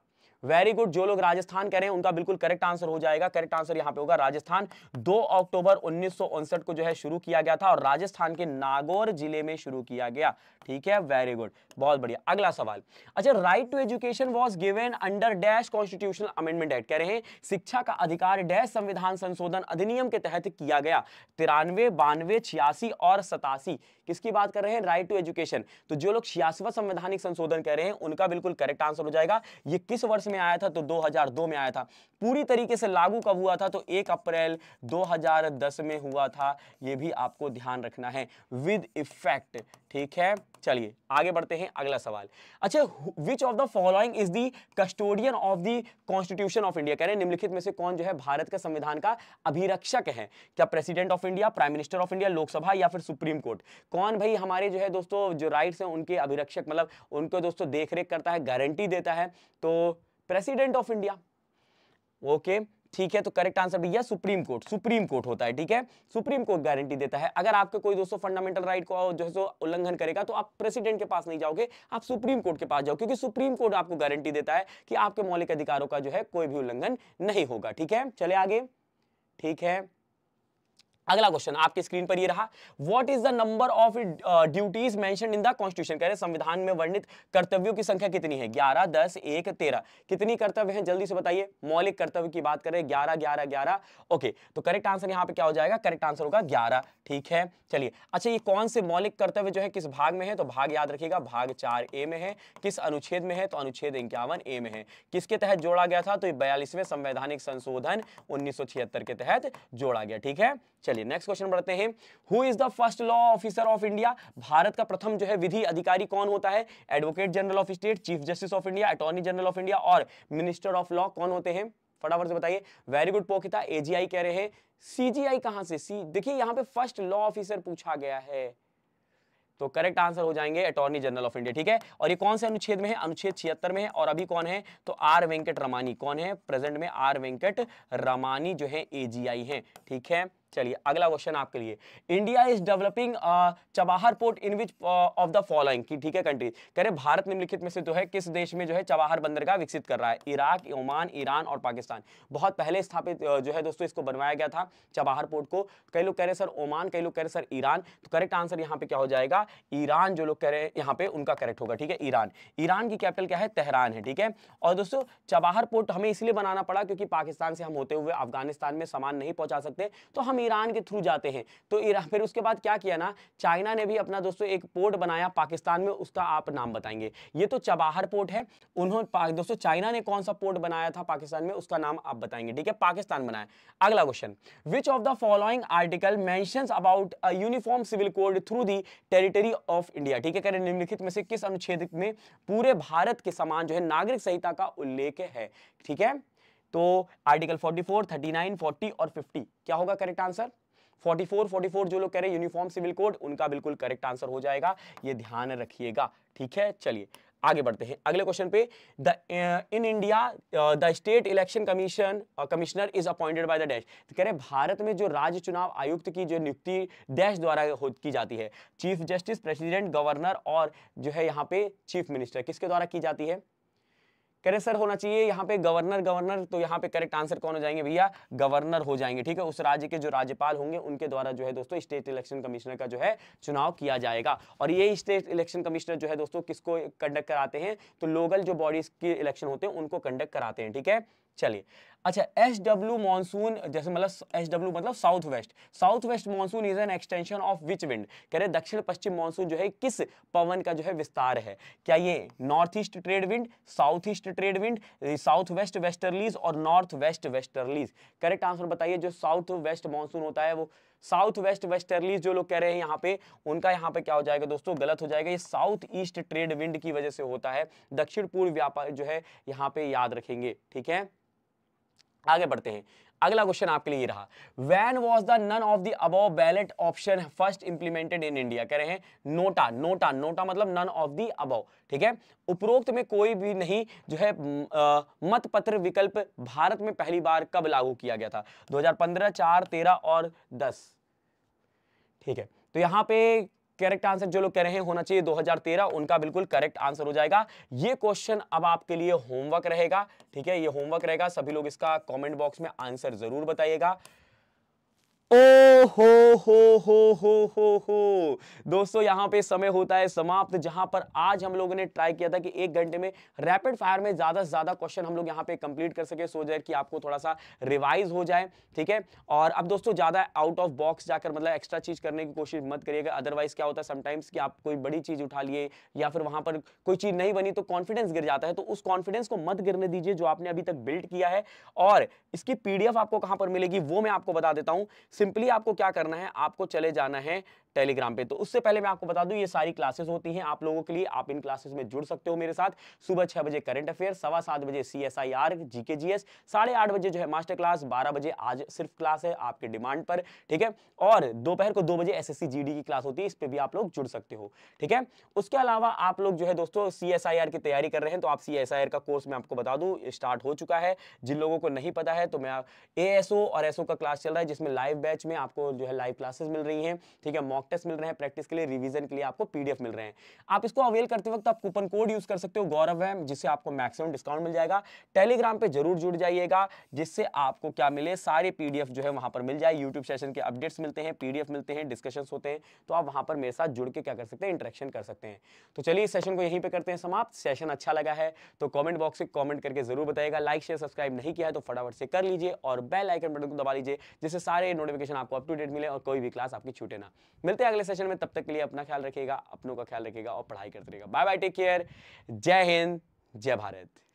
वेरी गुड जो लोग राजस्थान कह रहे हैं उनका बिल्कुल करेक्ट आंसर हो जाएगा करेक्ट आंसर यहाँ पे होगा राजस्थान दो अक्टूबर उन्नीस को जो है शुरू किया गया था और राजस्थान के नागौर जिले में शुरू किया गया ठीक है वेरी गुड बहुत बढ़िया अगला सवाल अच्छा right to education was given under dash constitutional amendment act कह रहे हैं शिक्षा का अधिकार डैश संविधान संशोधन अधिनियम के तहत किया गया तिरानवे बानवे छियासी और सतासी किसकी बात कर रहे हैं राइट टू एजुकेशन तो जो लोग छियासीवा संवैधानिक संशोधन कह रहे हैं उनका बिल्कुल करेक्ट आंसर हो जाएगा ये किस वर्ष में आया था तो 2002 में आया था पूरी तरीके से लागू कब हुआ था तो 1 अप्रैल 2010 में हुआ था ये भी आपको ध्यान रखना है विद इफेक्ट ठीक है चलिए आगे बढ़ते हैं अगला सवाल अच्छा which of the following is the custodian of the constitution of India कह रहे हैं निम्नलिखित में से कौन जो है भारत के संविधान का अभिरक्षक है क्या president of India prime minister of India Lok Sabha या फिर सुप्रीम कोर्ट कौन भाई हमारे जो है दोस्तों जो राइट्स हैं उनके अभिरक्षक मतलब उनको दोस्तों देखरेख करता है गारंटी देता है तो president of India okay okay. ठीक है तो करेक्ट आंसर भैया सुप्रीम कोर्ट सुप्रीम कोर्ट होता है ठीक है सुप्रीम कोर्ट गारंटी देता है अगर आपके कोई दोस्तों फंडामेंटल राइट को जो है उल्लंघन करेगा तो आप प्रेसिडेंट के पास नहीं जाओगे आप सुप्रीम कोर्ट के पास जाओ क्योंकि सुप्रीम कोर्ट आपको गारंटी देता है कि आपके मौलिक अधिकारों का जो है कोई भी उल्लंघन नहीं होगा ठीक है चले आगे ठीक है अगला क्वेश्चन आपके स्क्रीन पर ये रहा what is the number of duties mention in the constitution कह रहे संविधान में वर्णित कर्तव्यों की संख्या कितनी है 11 10 1 13 कितनी कर्तव्य हैं जल्दी से बताइए मौलिक कर्तव्य की बात करें 11 11 11 ओके तो करेक्ट आंसर यहाँ पे क्या हो जाएगा करेक्ट आंसर होगा ग्यारह ठीक है चलिए अच्छा ये कौन से मौलिक कर्तव्य जो है किस भाग में है तो भाग याद रखिएगा भाग चार ए में है किस अनुच्छेद में है तो अनुच्छेद इक्यावन ए में है किसके तहत जोड़ा गया था तो बयालीसवें संवैधानिक संशोधन उन्नीस के तहत जोड़ा गया ठीक है चलिए नेक्स्ट क्वेश्चन बढ़ते हैं who is the first law officer of India भारत का प्रथम जो है विधि अधिकारी कौन होता है advocate general of state chief justice of India attorney general of India और मिनिस्टर ऑफ लॉ कौन होते हैं फटाफट से बताइए वेरी गुड पोखिता एजीआई कह रहे हैं सीजीआई कहां से सी देखिए यहां पे फर्स्ट लॉ ऑफिसर पूछा गया है तो करेक्ट आंसर हो जाएंगे अटॉर्नी जनरल ऑफ इंडिया ठीक है और ये कौन से अनुच्छेद में है अनुच्छेद छिहत्तर में है और अभी कौन है तो आर वेंकट रमानी कौन है प्रेजेंट में आर वेंकट रमानी जो है एजीआई हैं ठीक है चलिए अगला क्वेश्चन आपके लिए India is developing Chabahar port in which of the following की ठीक है कंट्री कह रहे भारत निम्नलिखित में से जो तो है किस देश में जो है चबाहर बंदरगाह विकसित कर रहा है इराक ओमान ईरान और पाकिस्तान बहुत पहले स्थापित uh, जो है दोस्तों इसको बनवाया गया था चबाहर पोर्ट को कई लोग कह रहे सर ओमान कई लोग कह रहे सर ईरान तो करेक्ट आंसर यहाँ पे क्या हो जाएगा ईरान जो लोग कह रहे हैं यहाँ पे उनका करेक्ट होगा ठीक है ईरान ईरान की कैपिटल क्या है तेहरान है ठीक है और दोस्तों चबाहर पोर्ट हमें इसलिए बनाना पड़ा क्योंकि पाकिस्तान से हम होते हुए अफगानिस्तान में सामान नहीं पहुंचा सकते तो हम ईरान के थ्रू जाते हैं तो ईरान फिर उसके बाद क्या किया ना चाइना ने भी अपना दोस्तों एक पोर्ट बनाया पाकिस्तान में उसका आप नाम बताएंगे ये तो चबाहर पोर्ट है उन्होंने दोस्तों चाइना ने कौन सा पोर्ट बनाया था पाकिस्तान में उसका नाम आप बताएंगे ठीक है पाकिस्तान बनाया अगला question which of the following article mention about uniform civil code through the territory of India ठीक है निम्नलिखित में से किस अनुच्छेद में पूरे भारत के समान जो है नागरिक संहिता का उल्लेख है ठीक है तो आर्टिकल 44, 39, 40 और 50 क्या होगा करेक्ट आंसर 44, 44 जो लोग कह रहे हैं यूनिफॉर्म सिविल कोड उनका बिल्कुल करेक्ट आंसर हो जाएगा ये ध्यान रखिएगा ठीक है चलिए आगे बढ़ते हैं अगले क्वेश्चन पे the in India the state election commission commissioner is appointed by the dash तो कह रहे भारत में जो राज्य चुनाव आयुक्त की जो नियुक्ति डैश द्वारा की जाती है चीफ जस्टिस प्रेसिडेंट गवर्नर और जो है यहाँ पे चीफ मिनिस्टर किसके द्वारा की जाती है कह सर होना चाहिए यहाँ पे गवर्नर गवर्नर तो यहाँ पे करेक्ट आंसर कौन हो जाएंगे भैया गवर्नर हो जाएंगे ठीक है उस राज्य के जो राज्यपाल होंगे उनके द्वारा जो है दोस्तों स्टेट इलेक्शन कमिश्नर का जो है चुनाव किया जाएगा और ये स्टेट इलेक्शन कमिश्नर जो है दोस्तों किसको कंडक्ट कराते हैं तो लोकल जो बॉडीज के इलेक्शन होते हैं उनको कंडक्ट कराते हैं ठीक है चलिए अच्छा एस डब्ल्यू मानसून जैसे मतलब एस डब्ल्यू मतलब south west south west monsoon is an extension of which wind कह रहे दक्षिण पश्चिम मानसून जो है किस पवन का जो है विस्तार है क्या ये north east trade wind south east trade wind south west westerlies और north west westerlies correct answer बताइए जो साउथ वेस्ट मानसून होता है वो साउथ वेस्ट वेस्टर्लीज जो लोग कह रहे हैं यहाँ पे उनका यहाँ पे क्या हो जाएगा दोस्तों गलत हो जाएगा ये साउथ ईस्ट ट्रेड विंड की वजह से होता है दक्षिण पूर्व व्यापार जो है यहाँ पे याद रखेंगे ठीक है आगे बढ़ते हैं अगला क्वेश्चन आपके लिए रहा when was the none of the above ballot option first implemented in India कह रहे हैं नोटा नोटा नोटा मतलब नन ऑफ द अब ठीक है उपरोक्त में कोई भी नहीं जो है मतपत्र विकल्प भारत में पहली बार कब लागू किया गया था 2015 4 13 और 10 ठीक है तो यहां पे करेक्ट आंसर जो लोग कह रहे हैं होना चाहिए 2013 उनका बिल्कुल करेक्ट आंसर हो जाएगा ये क्वेश्चन अब आपके लिए होमवर्क रहेगा ठीक है ये होमवर्क रहेगा सभी लोग इसका कमेंट बॉक्स में आंसर जरूर बताइएगा ओ हो हो हो हो हो हो दोस्तों यहाँ पे समय होता है समाप्त जहां पर आज हम लोगों ने ट्राई किया था कि एक घंटे में रैपिड फायर में ज्यादा से ज्यादा क्वेश्चन हम लोग यहाँ पे कंप्लीट कर सके सो जाए कि आपको थोड़ा सा रिवाइज हो जाए ठीक है और अब दोस्तों ज्यादा आउट ऑफ बॉक्स जाकर मतलब एक्स्ट्रा चीज करने की कोशिश मत करिएगा अदरवाइज क्या होता है समटाइम्स की आप कोई बड़ी चीज उठा लिए या फिर वहां पर कोई चीज नहीं बनी तो कॉन्फिडेंस गिर जाता है तो उस कॉन्फिडेंस को मत गिरने दीजिए जो आपने अभी तक बिल्ड किया है और इसकी पीडीएफ आपको कहां पर मिलेगी वो मैं आपको बता देता हूं सिंपली आपको क्या करना है आपको चले जाना है टेलीग्राम पे तो उससे पहले मैं आपको बता दूं ये सारी क्लासेस होती हैं आप लोगों के लिए आप इन क्लासेस में जुड़ सकते हो मेरे साथ सुबह छह बजे करंट अफेयर सवा सात बजे C S I R GK G S साढ़े आठ बजे जो है मास्टर क्लास बारह बजे आज सिर्फ क्लास है आपके डिमांड पर ठीक है और दोपहर को दो बजे एस एस e की क्लास होती है इस पर भी आप लोग जुड़ सकते हो ठीक है उसके अलावा आप लोग जो है दोस्तों सी की तैयारी कर रहे हैं तो आप सी का कोर्स मैं आपको बता दूँ स्टार्ट हो चुका है जिन लोगों को नहीं पता है तो मैं ए और ओ का क्लास चल रहा है जिसमें लाइव बैच में आपको जो है लाइव क्लासेस मिल रही है ठीक है मॉक टेस्ट मिल रहे हैं प्रैक्टिस के लिए रिवीजन के लिए आपको पीडीएफ मिल रहे हैं आप इसको अवेल करते वक्त आप कूपन कोड यूज कर सकते हो गौरव है जिससे आपको मैक्सिमम डिस्काउंट मिल जाएगा टेलीग्राम पे जरूर जुड़ जाइएगा जिससे आपको क्या मिले सारे पीडीएफ जो है वहां पर मिल जाए यूट्यूब सेशन के अपडेट्स मिलते हैं पीडीएफ मिलते हैं डिस्कशन होते हैं तो आप वहां पर मेरे साथ जुड़ के क्या कर सकते हैं इंटरेक्शन कर सकते हैं तो चलिए इस सेशन को यहीं पर करते हैं समाप्त सेशन अच्छा लगा है तो कॉमेंट बॉक्स में कॉमेंट करके जरूर बताएगा लाइक शेयर सब्सक्राइब नहीं किया है तो फटाफट से कर लीजिए और बेल आइकन बटन को दबा लीजिए जिससे सारे नोटिफिकेशन आपको अपटूडेट मिले और कोई भी क्लास आपकी छूटे ना मिलते हैं अगले सेशन में तब तक के लिए अपना ख्याल रखिएगा अपनों का ख्याल रखिएगा और पढ़ाई करते रहेगा बाय बाय टेक केयर जय हिंद जय भारत